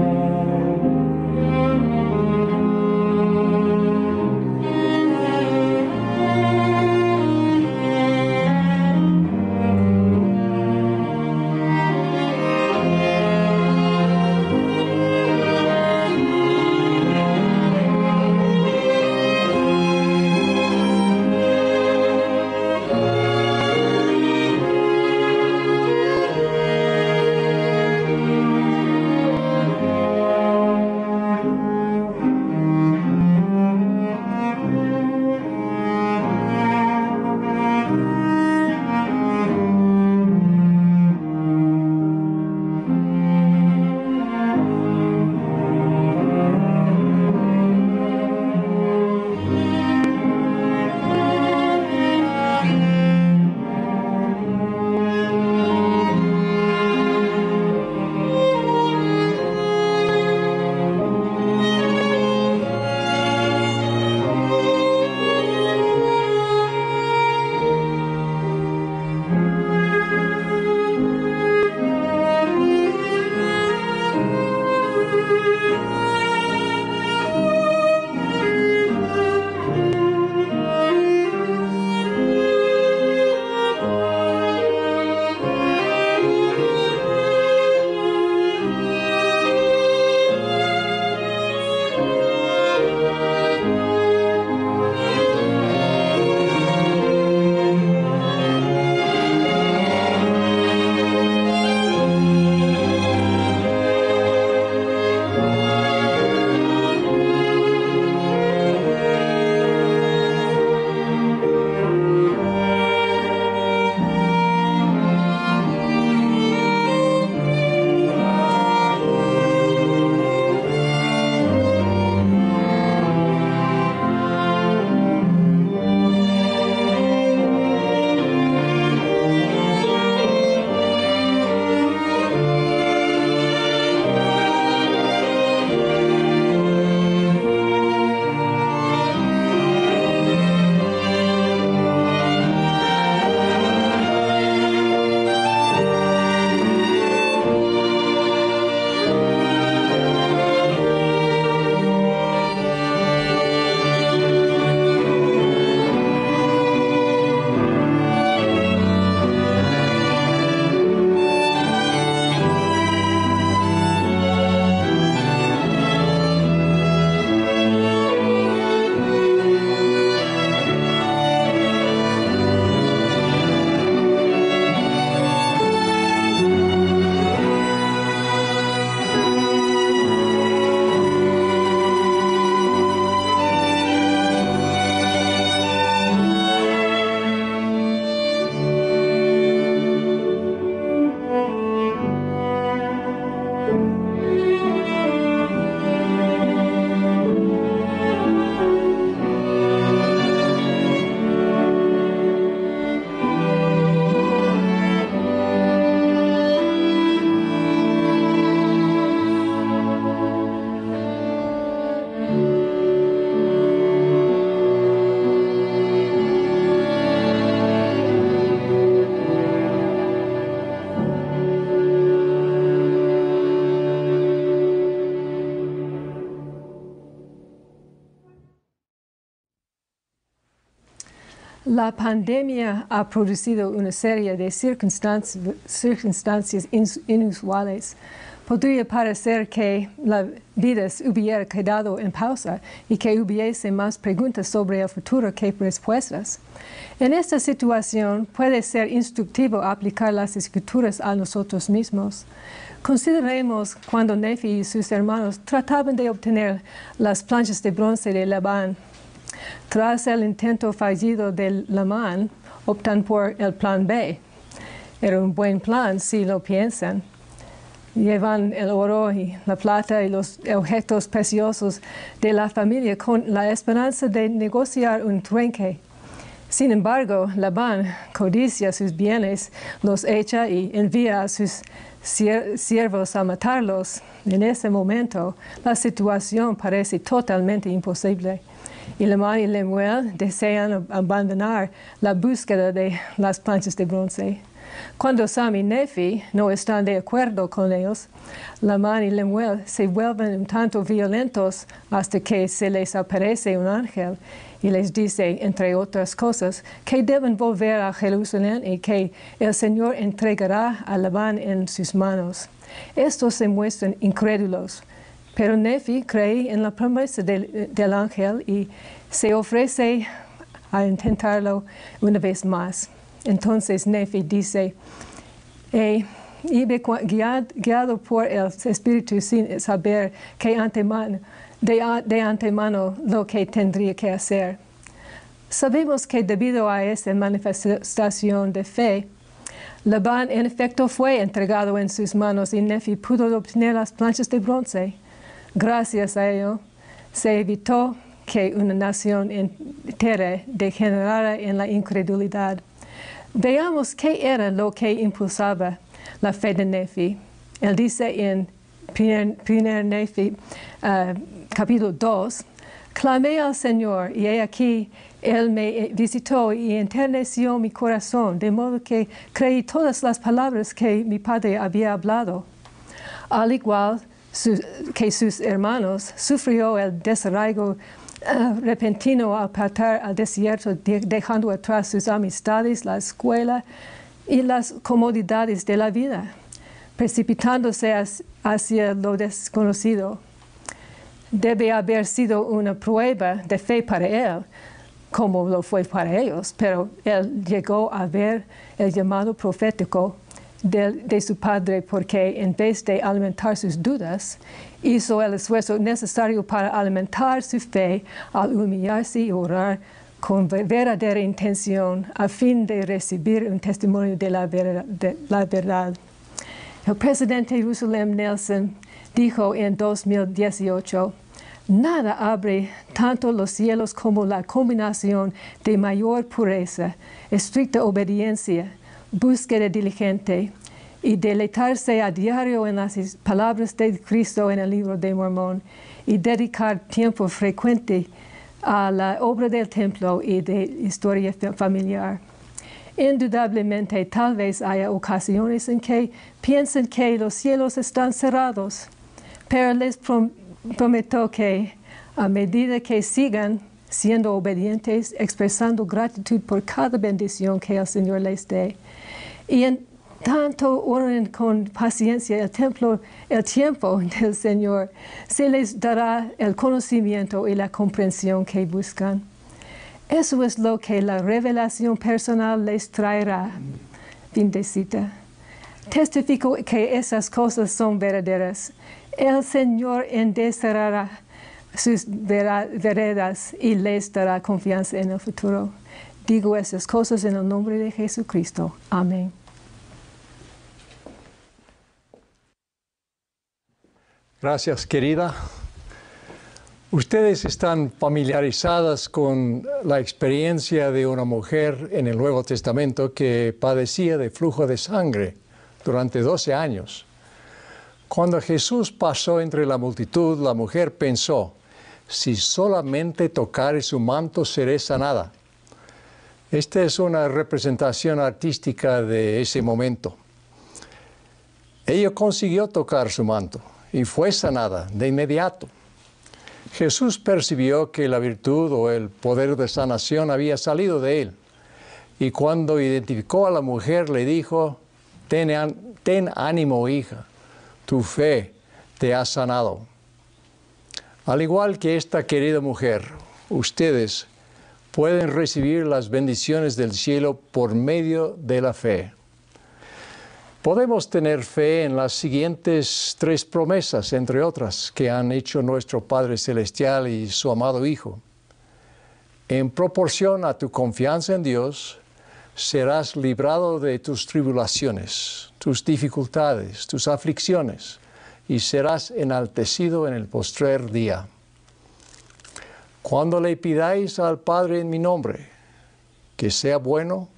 La pandemia ha producido una serie de circunstancias, inusuales. Podría parecer que la vida hubiera quedado en pausa y que hubiese más preguntas sobre el futuro que respuestas. En esta situación puede ser instructivo aplicar las escrituras a nosotros mismos. Consideremos cuando Nefi y sus hermanos trataban de obtener las planchas de bronce de Labán tras el intento fallido de Laman, optan por el plan B. Era un buen plan si lo piensan. Llevan el oro y la plata y los objetos preciosos de la familia con la esperanza de negociar un trueque. Sin embargo, Labán codicia sus bienes, los echa y envía a sus siervos a matarlos. En ese momento, la situación parece totalmente imposible y Lamán y Lemuel desean abandonar la búsqueda de las planchas de bronce. Cuando Sam y Nefi no están de acuerdo con ellos, Lamán y Lemuel se vuelven un tanto violentos hasta que se les aparece un ángel y les dice, entre otras cosas, que deben volver a Jerusalén y que el Señor entregará a Lamán en sus manos. Estos se muestran incrédulos pero Nefi cree en la promesa del, eh, del ángel y se ofrece a intentarlo una vez más. Entonces Nefi dice, eh, iba guiado, guiado, por el Espíritu sin saber que de, antemano lo que tendría que hacer. Sabemos que debido a esa manifestación de fe, Labán en efecto fue entregado en sus manos y Nefi pudo obtener las planchas de bronce. Gracias a ello, se evitó que una nación entera degenerara en la incredulidad. Veamos qué era lo que impulsaba la fe de Nefi. Él dice en 1 Nefi, eh, capítulo 2, Clamé al Señor y he aquí, Él me visitó y enterneció mi corazón, de modo que creí todas las palabras que mi padre había hablado. Al igual que sus hermanos, sufrió el desarraigo eh, repentino al partir al desierto, dejando atrás sus amistades, la escuela y las comodidades de la vida, precipitándose hacia lo desconocido. Debe haber sido una prueba de fe para él, como lo fue para ellos, pero él llegó a ver el llamado profético de, su padre porque en vez de alimentar sus dudas, hizo el esfuerzo necesario para alimentar su fe al humillarse y orar con verdadera intención a fin de recibir un testimonio de la, verdad. El presidente jerusalén Nelson dijo en 2018, Nada abre tanto los cielos como la combinación de mayor pureza, estricta obediencia búsqueda diligente y deleitarse a diario en las palabras de Cristo en el libro de Mormón y dedicar tiempo frecuente a la obra del templo y de historia familiar. Indudablemente, tal vez haya ocasiones en que piensen que los cielos están cerrados, pero les prometo que a medida que sigan siendo obedientes, expresando gratitud por cada bendición que el Señor les dé, y en tanto oren con paciencia el templo, el tiempo del Señor, se les dará el conocimiento y la comprensión que buscan. Eso es lo que la revelación personal les traerá. Fin de Testifico que esas cosas son verdaderas. El Señor endesterrará sus veredas y les dará confianza en el futuro. Digo esas cosas en el nombre de Jesucristo. Amén. Gracias, querida. Ustedes están familiarizadas con la experiencia de una mujer en el Nuevo Testamento que padecía de flujo de sangre durante 12 años. Cuando Jesús pasó entre la multitud, la mujer pensó, si solamente tocare su manto seré sanada. Esta es una representación artística de ese momento. Ella consiguió tocar su manto y fue sanada de inmediato. Jesús percibió que la virtud o el poder de sanación había salido de él y cuando identificó a la mujer le dijo, ten, ánimo hija, tu fe te ha sanado. Al igual que esta querida mujer, ustedes pueden recibir las bendiciones del cielo por medio de la fe. Podemos tener fe en las siguientes tres promesas, entre otras, que han hecho nuestro Padre Celestial y su amado Hijo. En proporción a tu confianza en Dios, serás librado de tus tribulaciones, tus dificultades, tus aflicciones, y serás enaltecido en el postrer día. Cuando le pidáis al Padre en mi nombre, que sea bueno,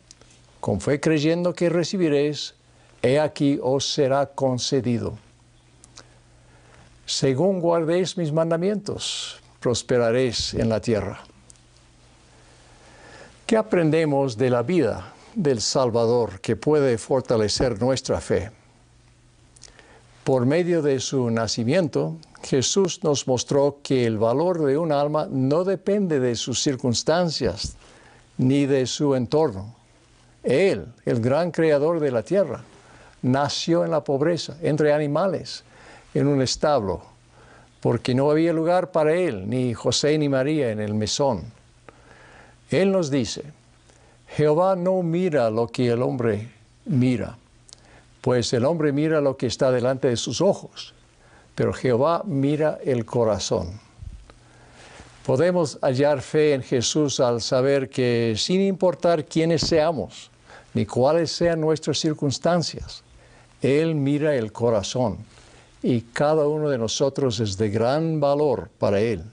con fe creyendo que recibiréis, he aquí os será concedido. Según guardéis mis mandamientos, prosperaréis en la tierra. ¿Qué aprendemos de la vida del Salvador que puede fortalecer nuestra fe? Por medio de su nacimiento, Jesús nos mostró que el valor de un alma no depende de sus circunstancias ni de su entorno. Él, el gran creador de la tierra, nació en la pobreza, entre animales, en un establo, porque no había lugar para él, ni José ni María en el mesón. Él nos dice, Jehová no mira lo que el hombre mira, pues el hombre mira lo que está delante de sus ojos, pero Jehová mira el corazón. Podemos hallar fe en Jesús al saber que sin importar quiénes seamos, ni cuáles sean nuestras circunstancias, él mira el corazón y cada uno de nosotros es de gran valor para Él.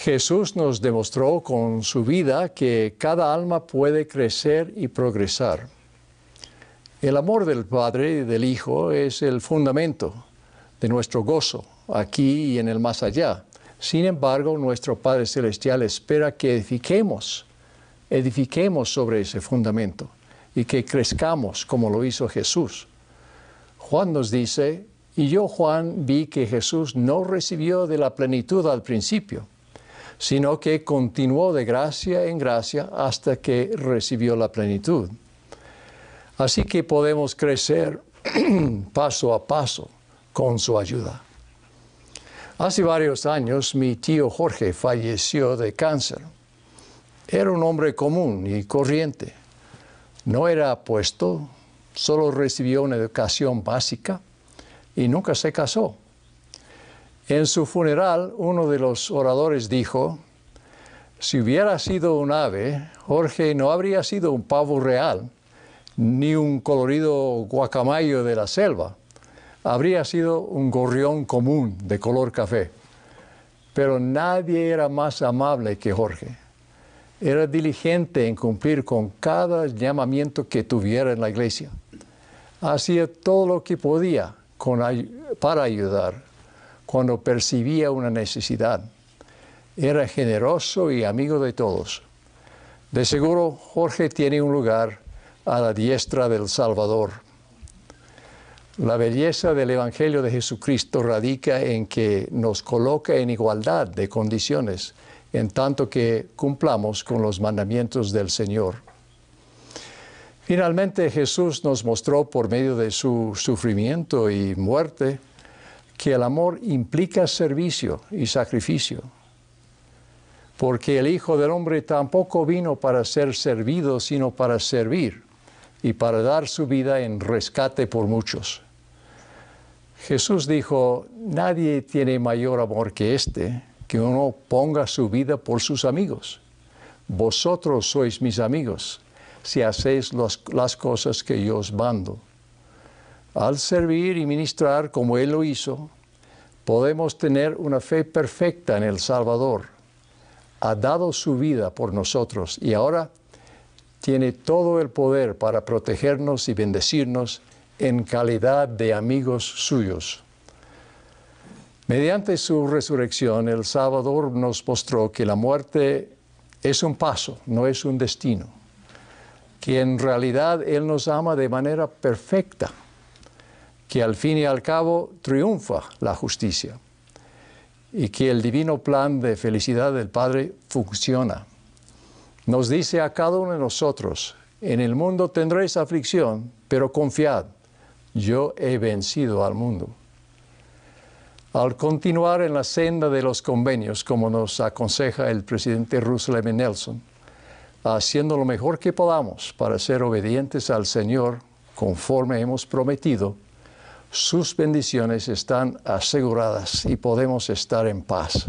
Jesús nos demostró con su vida que cada alma puede crecer y progresar. El amor del Padre y del Hijo es el fundamento de nuestro gozo aquí y en el más allá. Sin embargo, nuestro Padre Celestial espera que edifiquemos, edifiquemos sobre ese fundamento y que crezcamos como lo hizo Jesús. Juan nos dice, y yo Juan vi que Jesús no recibió de la plenitud al principio, sino que continuó de gracia en gracia hasta que recibió la plenitud. Así que podemos crecer *clears throat* paso a paso con su ayuda. Hace varios años mi tío Jorge falleció de cáncer. Era un hombre común y corriente no era apuesto, solo recibió una educación básica y nunca se casó. En su funeral, uno de los oradores dijo, si hubiera sido un ave, Jorge no habría sido un pavo real, ni un colorido guacamayo de la selva. Habría sido un gorrión común de color café. Pero nadie era más amable que Jorge era diligente en cumplir con cada llamamiento que tuviera en la iglesia. Hacía todo lo que podía para ayudar cuando percibía una necesidad. Era generoso y amigo de todos. De seguro, Jorge tiene un lugar a la diestra del Salvador. La belleza del Evangelio de Jesucristo radica en que nos coloca en igualdad de condiciones en tanto que cumplamos con los mandamientos del Señor. Finalmente Jesús nos mostró por medio de su sufrimiento y muerte que el amor implica servicio y sacrificio, porque el Hijo del Hombre tampoco vino para ser servido, sino para servir y para dar su vida en rescate por muchos. Jesús dijo, nadie tiene mayor amor que este, que uno ponga su vida por sus amigos. Vosotros sois mis amigos si hacéis las cosas que yo os mando. Al servir y ministrar como Él lo hizo, podemos tener una fe perfecta en el Salvador. Ha dado su vida por nosotros y ahora tiene todo el poder para protegernos y bendecirnos en calidad de amigos suyos. Mediante su resurrección, el Salvador nos mostró que la muerte es un paso, no es un destino, que en realidad Él nos ama de manera perfecta, que al fin y al cabo triunfa la justicia y que el divino plan de felicidad del Padre funciona. Nos dice a cada uno de nosotros, en el mundo tendréis aflicción, pero confiad, yo he vencido al mundo al continuar en la senda de los convenios, como nos aconseja el presidente Russell M. Nelson, haciendo lo mejor que podamos para ser obedientes al Señor conforme hemos prometido, sus bendiciones están aseguradas y podemos estar en paz.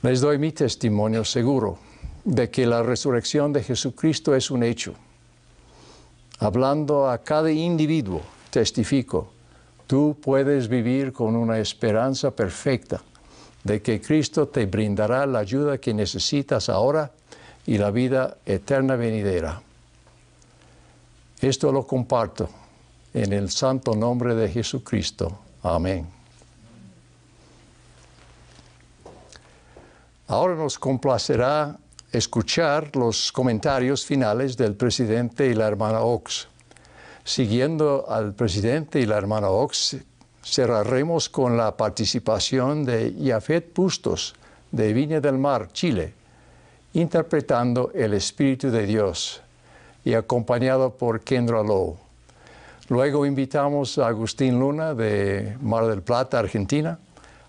Les doy mi testimonio seguro de que la resurrección de Jesucristo es un hecho. Hablando a cada individuo, testifico tú puedes vivir con una esperanza perfecta de que Cristo te brindará la ayuda que necesitas ahora y la vida eterna venidera. Esto lo comparto en el santo nombre de Jesucristo. Amén. Ahora nos complacerá escuchar los comentarios finales del presidente y la hermana Ox siguiendo al presidente y la hermana Ox, cerraremos con la participación de Yafet Bustos de Viña del Mar, Chile, interpretando el Espíritu de Dios y acompañado por Kendra Lowe. Luego invitamos a Agustín Luna de Mar del Plata, Argentina,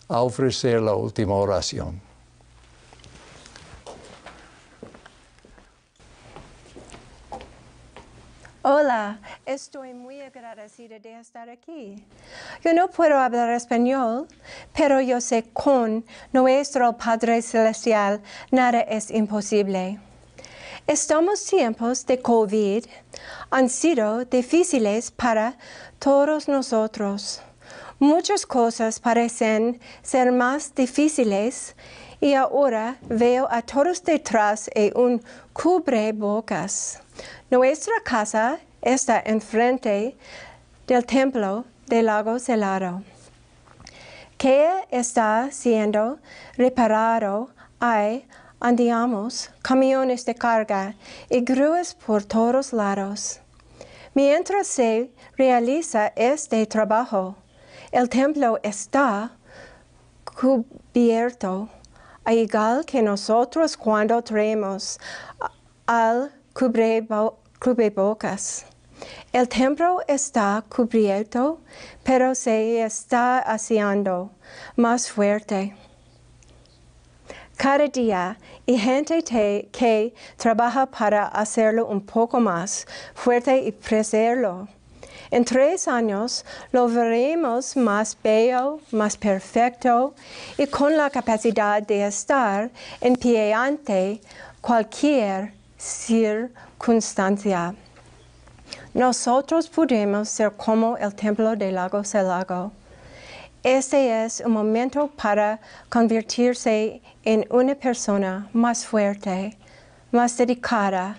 a ofrecer la última oración. Hola, estoy muy agradecida de estar aquí. Yo no puedo hablar español, pero yo sé que con nuestro Padre Celestial nada es imposible. Estamos tiempos de COVID. Han sido difíciles para todos nosotros. Muchas cosas parecen ser más difíciles y ahora veo a todos detrás de un cubrebocas. Nuestra casa está enfrente del templo del lago Celado, que está siendo reparado. Hay andamos, camiones de carga y grúas por todos lados. Mientras se realiza este trabajo, el templo está cubierto a igual que nosotros cuando traemos al cubrebocas. El templo está cubierto, pero se está haciendo más fuerte. Cada día hay gente que trabaja para hacerlo un poco más fuerte y preserlo. En tres años lo veremos más bello, más perfecto y con la capacidad de estar en pie ante cualquier circunstancia. Nosotros podemos ser como el templo del lago Selago. Este es un momento para convertirse en una persona más fuerte, más dedicada,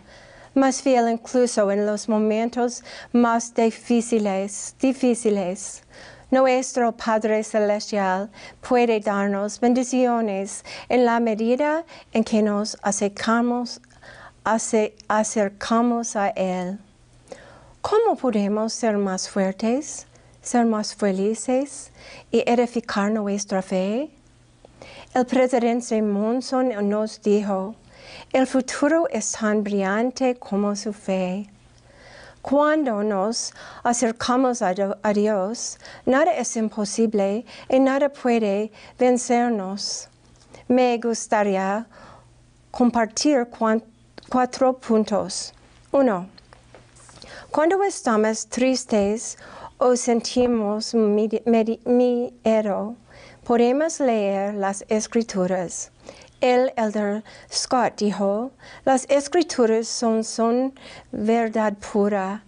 más fiel incluso en los momentos más difíciles, difíciles. Nuestro Padre Celestial puede darnos bendiciones en la medida en que nos acercamos, acercamos a Él. ¿Cómo podemos ser más fuertes, ser más felices y edificar nuestra fe? El presidente Monson nos dijo, el futuro es tan brillante como su fe. Cuando nos acercamos a, Dios, nada es imposible y nada puede vencernos. Me gustaría compartir cuatro puntos. Uno, cuando estamos tristes o sentimos miedo, podemos leer las escrituras. El elder Scott dijo, las escrituras son, son verdad pura,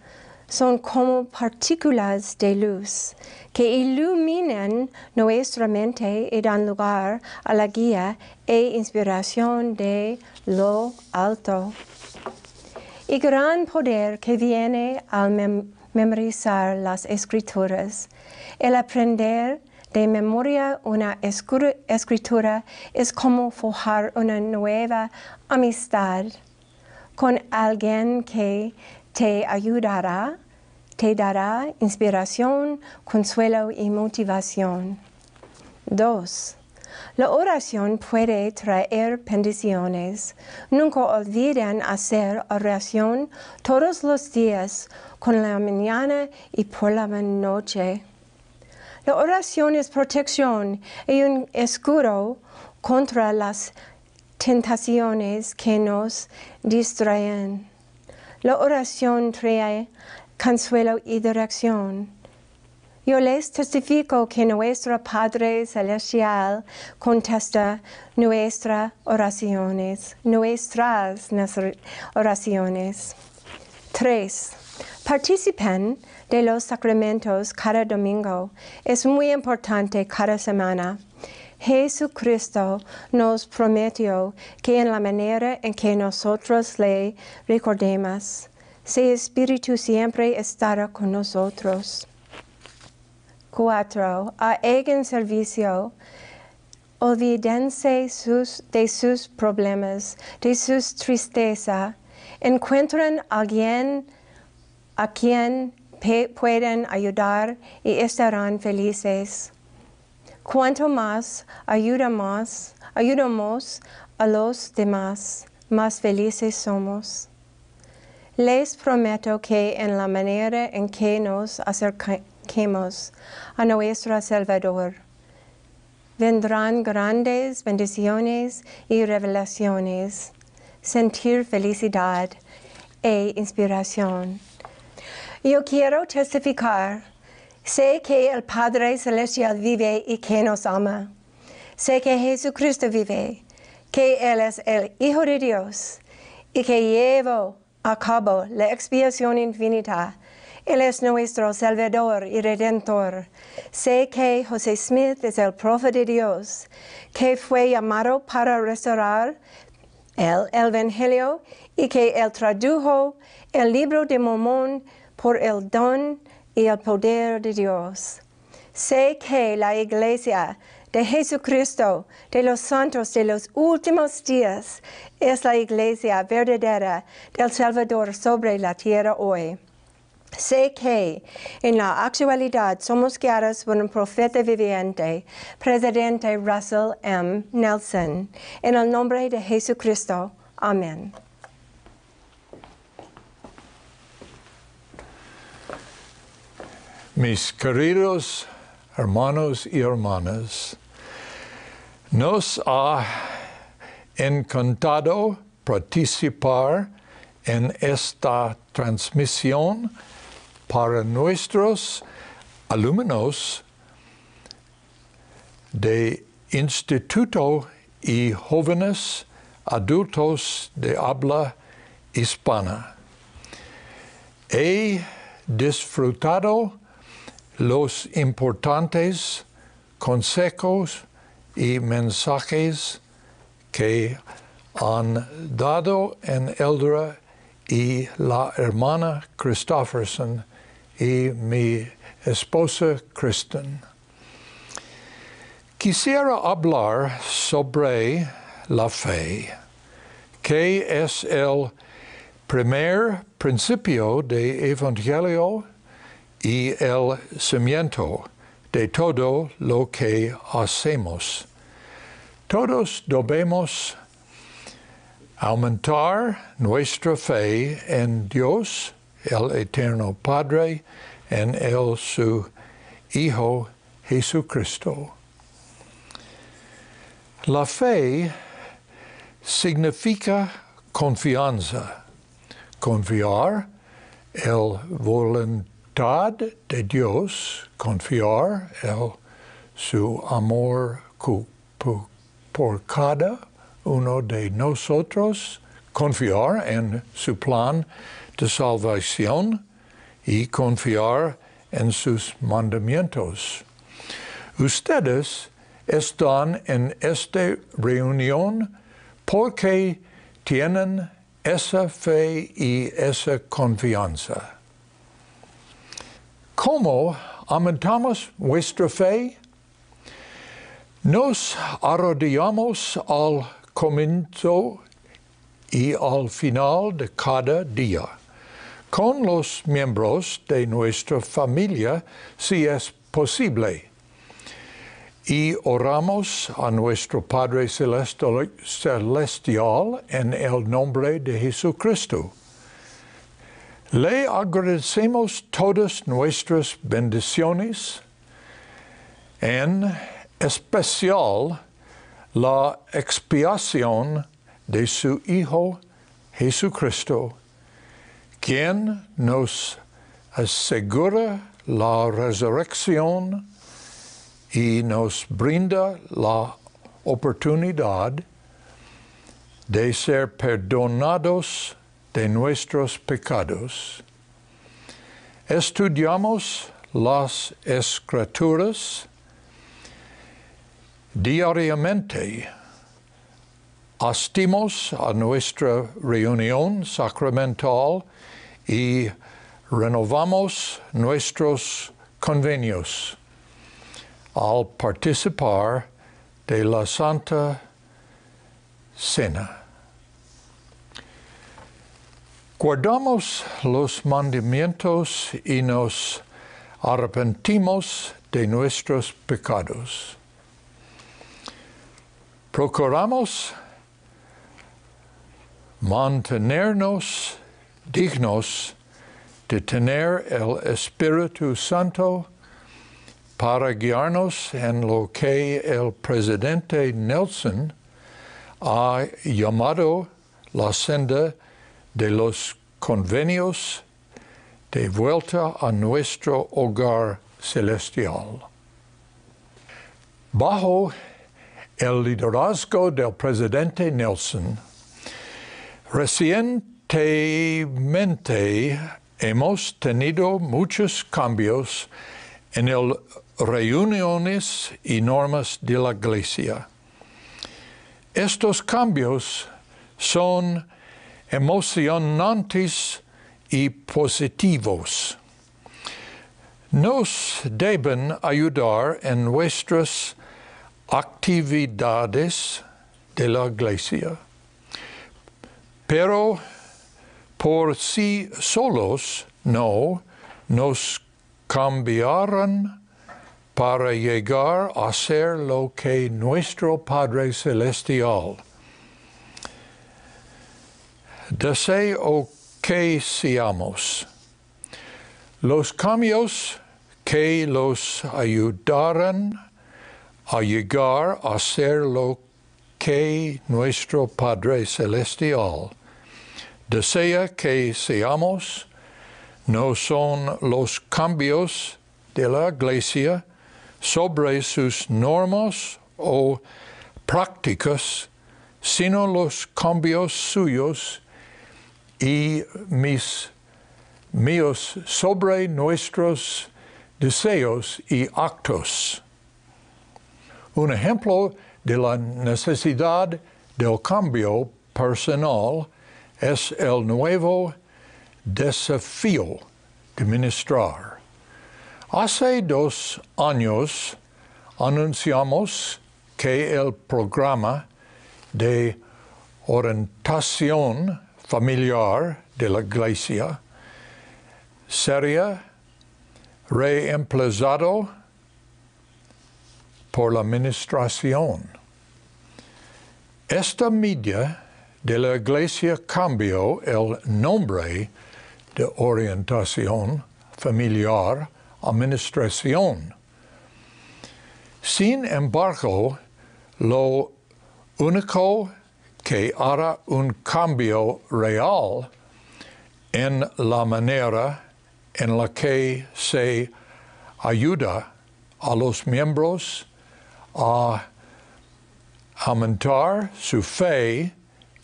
son como partículas de luz que iluminan nuestra mente y dan lugar a la guía e inspiración de lo alto. Y gran poder que viene al memorizar las escrituras, el aprender de memoria una escritura es como forjar una nueva amistad con alguien que te ayudará, te dará inspiración, consuelo y motivación. 2. La oración puede traer bendiciones. Nunca olviden hacer oración todos los días, con la mañana y por la noche. La oración es protección y un escudo contra las tentaciones que nos distraen. La oración trae consuelo y dirección. Yo les testifico que nuestro Padre Celestial contesta nuestras oraciones, nuestras oraciones. Tres. Participen de los sacramentos cada domingo. Es muy importante cada semana. Jesucristo nos prometió que en la manera en que nosotros le recordemos, su Espíritu siempre estará con nosotros. 4. en servicio. Olvídense sus, de sus problemas, de sus tristeza. Encuentren a alguien a quien pueden ayudar y estarán felices. Cuanto más ayudamos, ayudamos a los demás, más felices somos. Les prometo que en la manera en que nos acerquemos a nuestro Salvador, vendrán grandes bendiciones y revelaciones, sentir felicidad e inspiración yo quiero testificar, sé que el Padre Celestial vive y que nos ama. Sé que Jesucristo vive, que Él es el Hijo de Dios y que llevo a cabo la expiación infinita. Él es nuestro Salvador y Redentor. Sé que José Smith es el profe de Dios, que fue llamado para restaurar el Evangelio y que él tradujo el libro de Mormón por el don y el poder de Dios. Sé que la iglesia de Jesucristo, de los santos de los últimos días, es la iglesia verdadera del Salvador sobre la tierra hoy. Sé que en la actualidad somos guiados por un profeta viviente, presidente Russell M. Nelson, en el nombre de Jesucristo. Amén. Mis queridos hermanos y hermanas, nos ha encantado participar en esta transmisión para nuestros alumnos de Instituto y Jóvenes Adultos de Habla Hispana. He disfrutado los importantes consejos y mensajes que han dado en Eldra y la hermana Christofferson y mi esposa Kristen. Quisiera hablar sobre la fe, que es el primer principio de Evangelio y e el cimiento de todo lo que hacemos. Todos debemos aumentar nuestra fe en Dios, el Eterno Padre, en el su Hijo Jesucristo. La fe significa confianza, confiar el voluntario de Dios confiar el, su amor por cada uno de nosotros, confiar en su plan de salvación y confiar en sus mandamientos. Ustedes están en esta reunión porque tienen esa fe y esa confianza como aumentamos vuestra fe, nos arrodillamos al comienzo y al final de cada día, con los miembros de nuestra familia, si es posible, y oramos a nuestro Padre Celestial en el nombre de Jesucristo. Le agradecemos todas nuestras bendiciones, en especial la expiación de su Hijo Jesucristo, quien nos asegura la resurrección y nos brinda la oportunidad de ser perdonados de nuestros pecados, estudiamos las escrituras diariamente, Astimos a nuestra reunión sacramental y renovamos nuestros convenios al participar de la Santa Cena guardamos los mandamientos y nos arrepentimos de nuestros pecados. Procuramos mantenernos dignos de tener el Espíritu Santo para guiarnos en lo que el presidente Nelson ha llamado la senda de los convenios de vuelta a nuestro hogar celestial. Bajo el liderazgo del presidente Nelson, recientemente hemos tenido muchos cambios en las reuniones y normas de la iglesia. Estos cambios son emocionantes y positivos. Nos deben ayudar en nuestras actividades de la iglesia, pero por sí solos no nos cambiarán para llegar a ser lo que nuestro Padre Celestial Deseo que seamos los cambios que los ayudarán a llegar a ser lo que nuestro Padre Celestial desea que seamos no son los cambios de la Iglesia sobre sus normas o prácticas, sino los cambios suyos y mis míos sobre nuestros deseos y actos. Un ejemplo de la necesidad del cambio personal es el nuevo desafío de ministrar. Hace dos años anunciamos que el programa de orientación familiar de la iglesia sería reemplazado por la administración. Esta media de la iglesia cambió el nombre de orientación familiar administración. Sin embargo, lo único que hará un cambio real en la manera en la que se ayuda a los miembros a aumentar su fe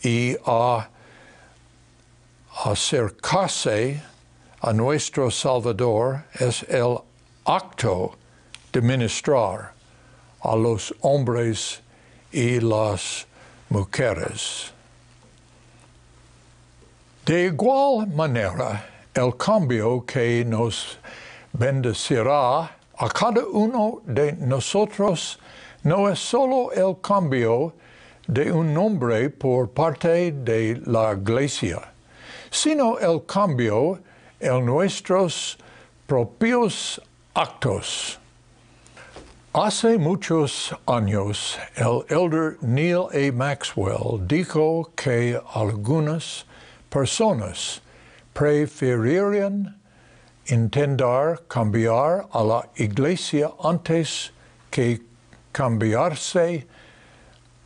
y a acercarse a nuestro Salvador es el acto de ministrar a los hombres y las de igual manera, el cambio que nos bendecirá a cada uno de nosotros no es solo el cambio de un nombre por parte de la iglesia, sino el cambio en nuestros propios actos. Hace muchos años, el elder Neil A. Maxwell dijo que algunas personas preferirían intentar cambiar a la iglesia antes que cambiarse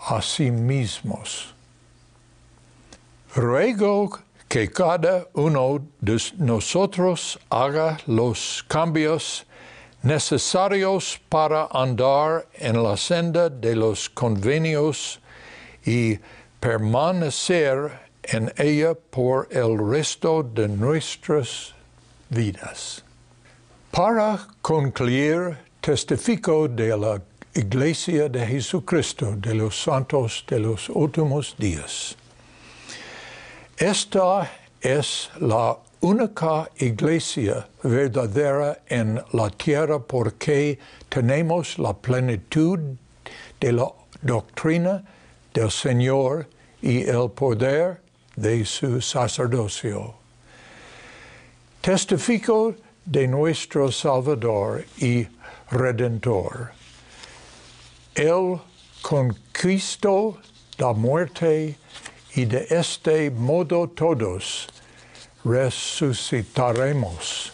a sí mismos. Ruego que cada uno de nosotros haga los cambios necesarios para andar en la senda de los convenios y permanecer en ella por el resto de nuestras vidas. Para concluir, testifico de la Iglesia de Jesucristo de los Santos de los Últimos Días. Esta es la única iglesia verdadera en la tierra porque tenemos la plenitud de la doctrina del Señor y el poder de su sacerdocio. Testifico de nuestro Salvador y Redentor. Él conquistó la muerte y de este modo todos resucitaremos.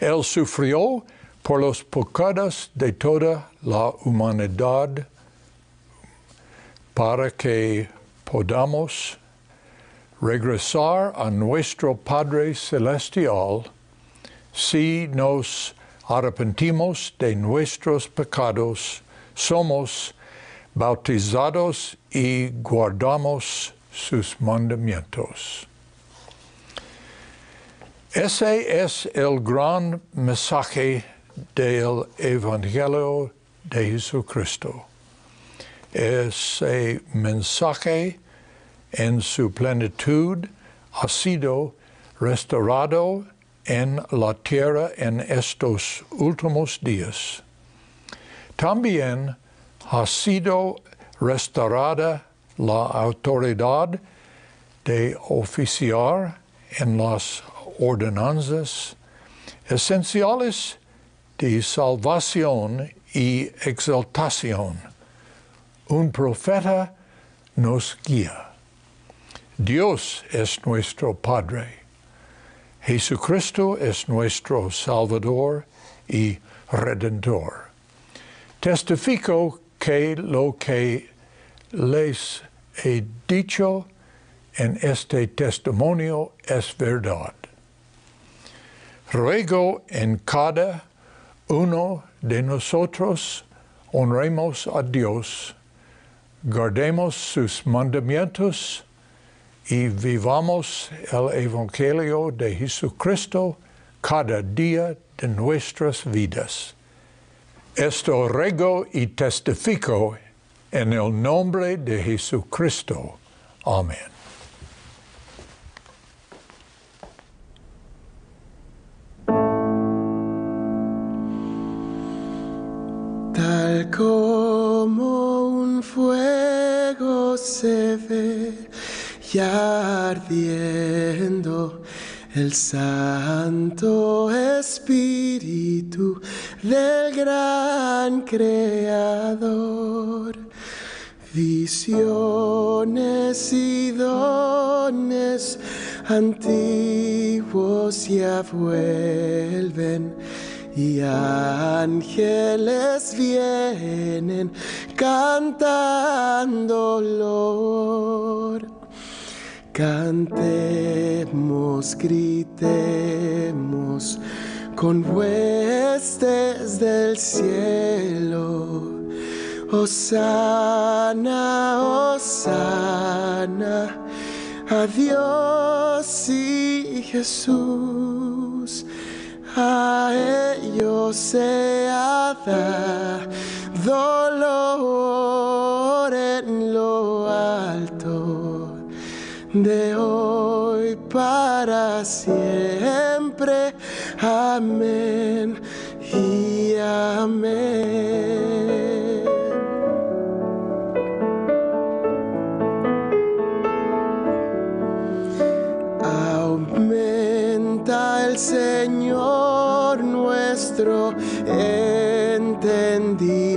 Él sufrió por los pecados de toda la humanidad para que podamos regresar a nuestro Padre Celestial si nos arrepentimos de nuestros pecados, somos bautizados y guardamos sus mandamientos. Ese es el gran mensaje del Evangelio de Jesucristo. Ese mensaje en su plenitud ha sido restaurado en la tierra en estos últimos días. También ha sido restaurada la autoridad de oficiar en las ordenanzas esenciales de salvación y exaltación. Un profeta nos guía. Dios es nuestro Padre. Jesucristo es nuestro Salvador y Redentor. Testifico que lo que les he dicho en este testimonio es verdad. Ruego en cada uno de nosotros honremos a Dios, guardemos sus mandamientos y vivamos el Evangelio de Jesucristo cada día de nuestras vidas. Esto ruego y testifico en el nombre de Jesucristo. Amén. como un fuego se ve ya ardiendo, el Santo Espíritu del gran Creador. Visiones y dones antiguos ya vuelven y ángeles vienen cantando Cantemos, gritemos con huestes del cielo. Osana, Osana, a Dios y Jesús a ellos se ha dolor en lo alto de hoy para siempre. Amén y amén. Aumenta el Señor nuestro entendimiento.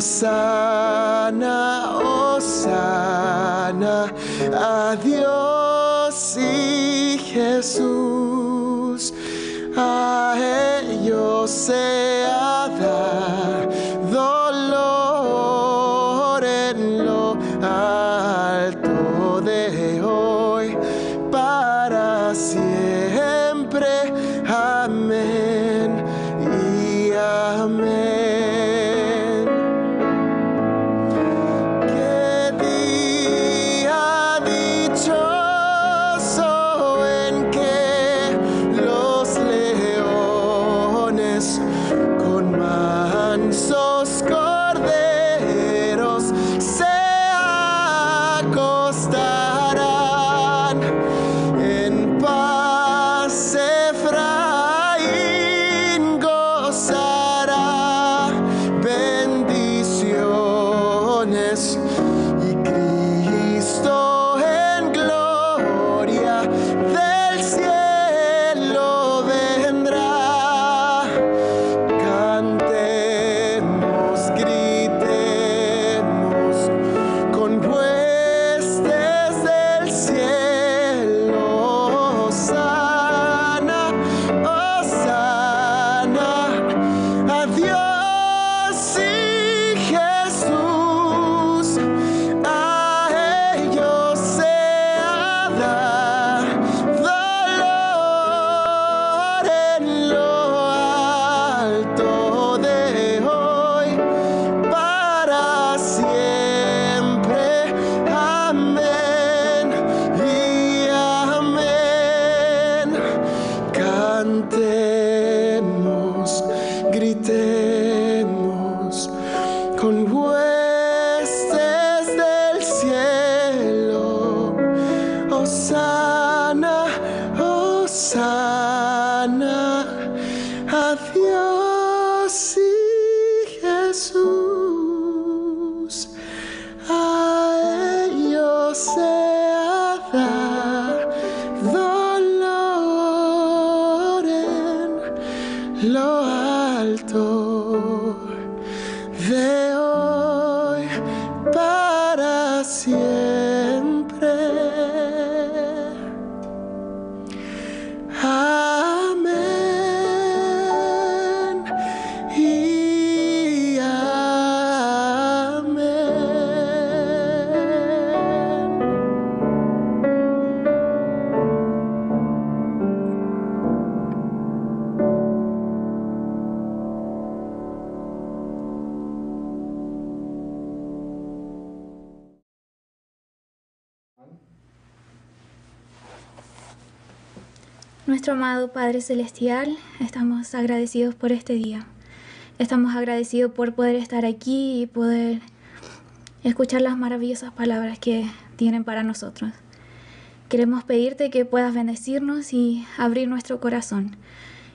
Side. amado Padre Celestial, estamos agradecidos por este día. Estamos agradecidos por poder estar aquí y poder escuchar las maravillosas palabras que tienen para nosotros. Queremos pedirte que puedas bendecirnos y abrir nuestro corazón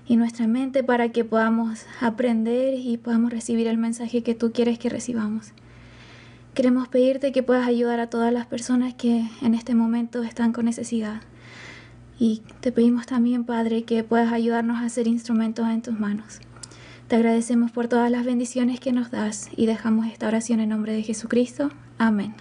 y nuestra mente para que podamos aprender y podamos recibir el mensaje que tú quieres que recibamos. Queremos pedirte que puedas ayudar a todas las personas que en este momento están con necesidad. Y te pedimos también, Padre, que puedas ayudarnos a ser instrumentos en tus manos. Te agradecemos por todas las bendiciones que nos das y dejamos esta oración en nombre de Jesucristo. Amén.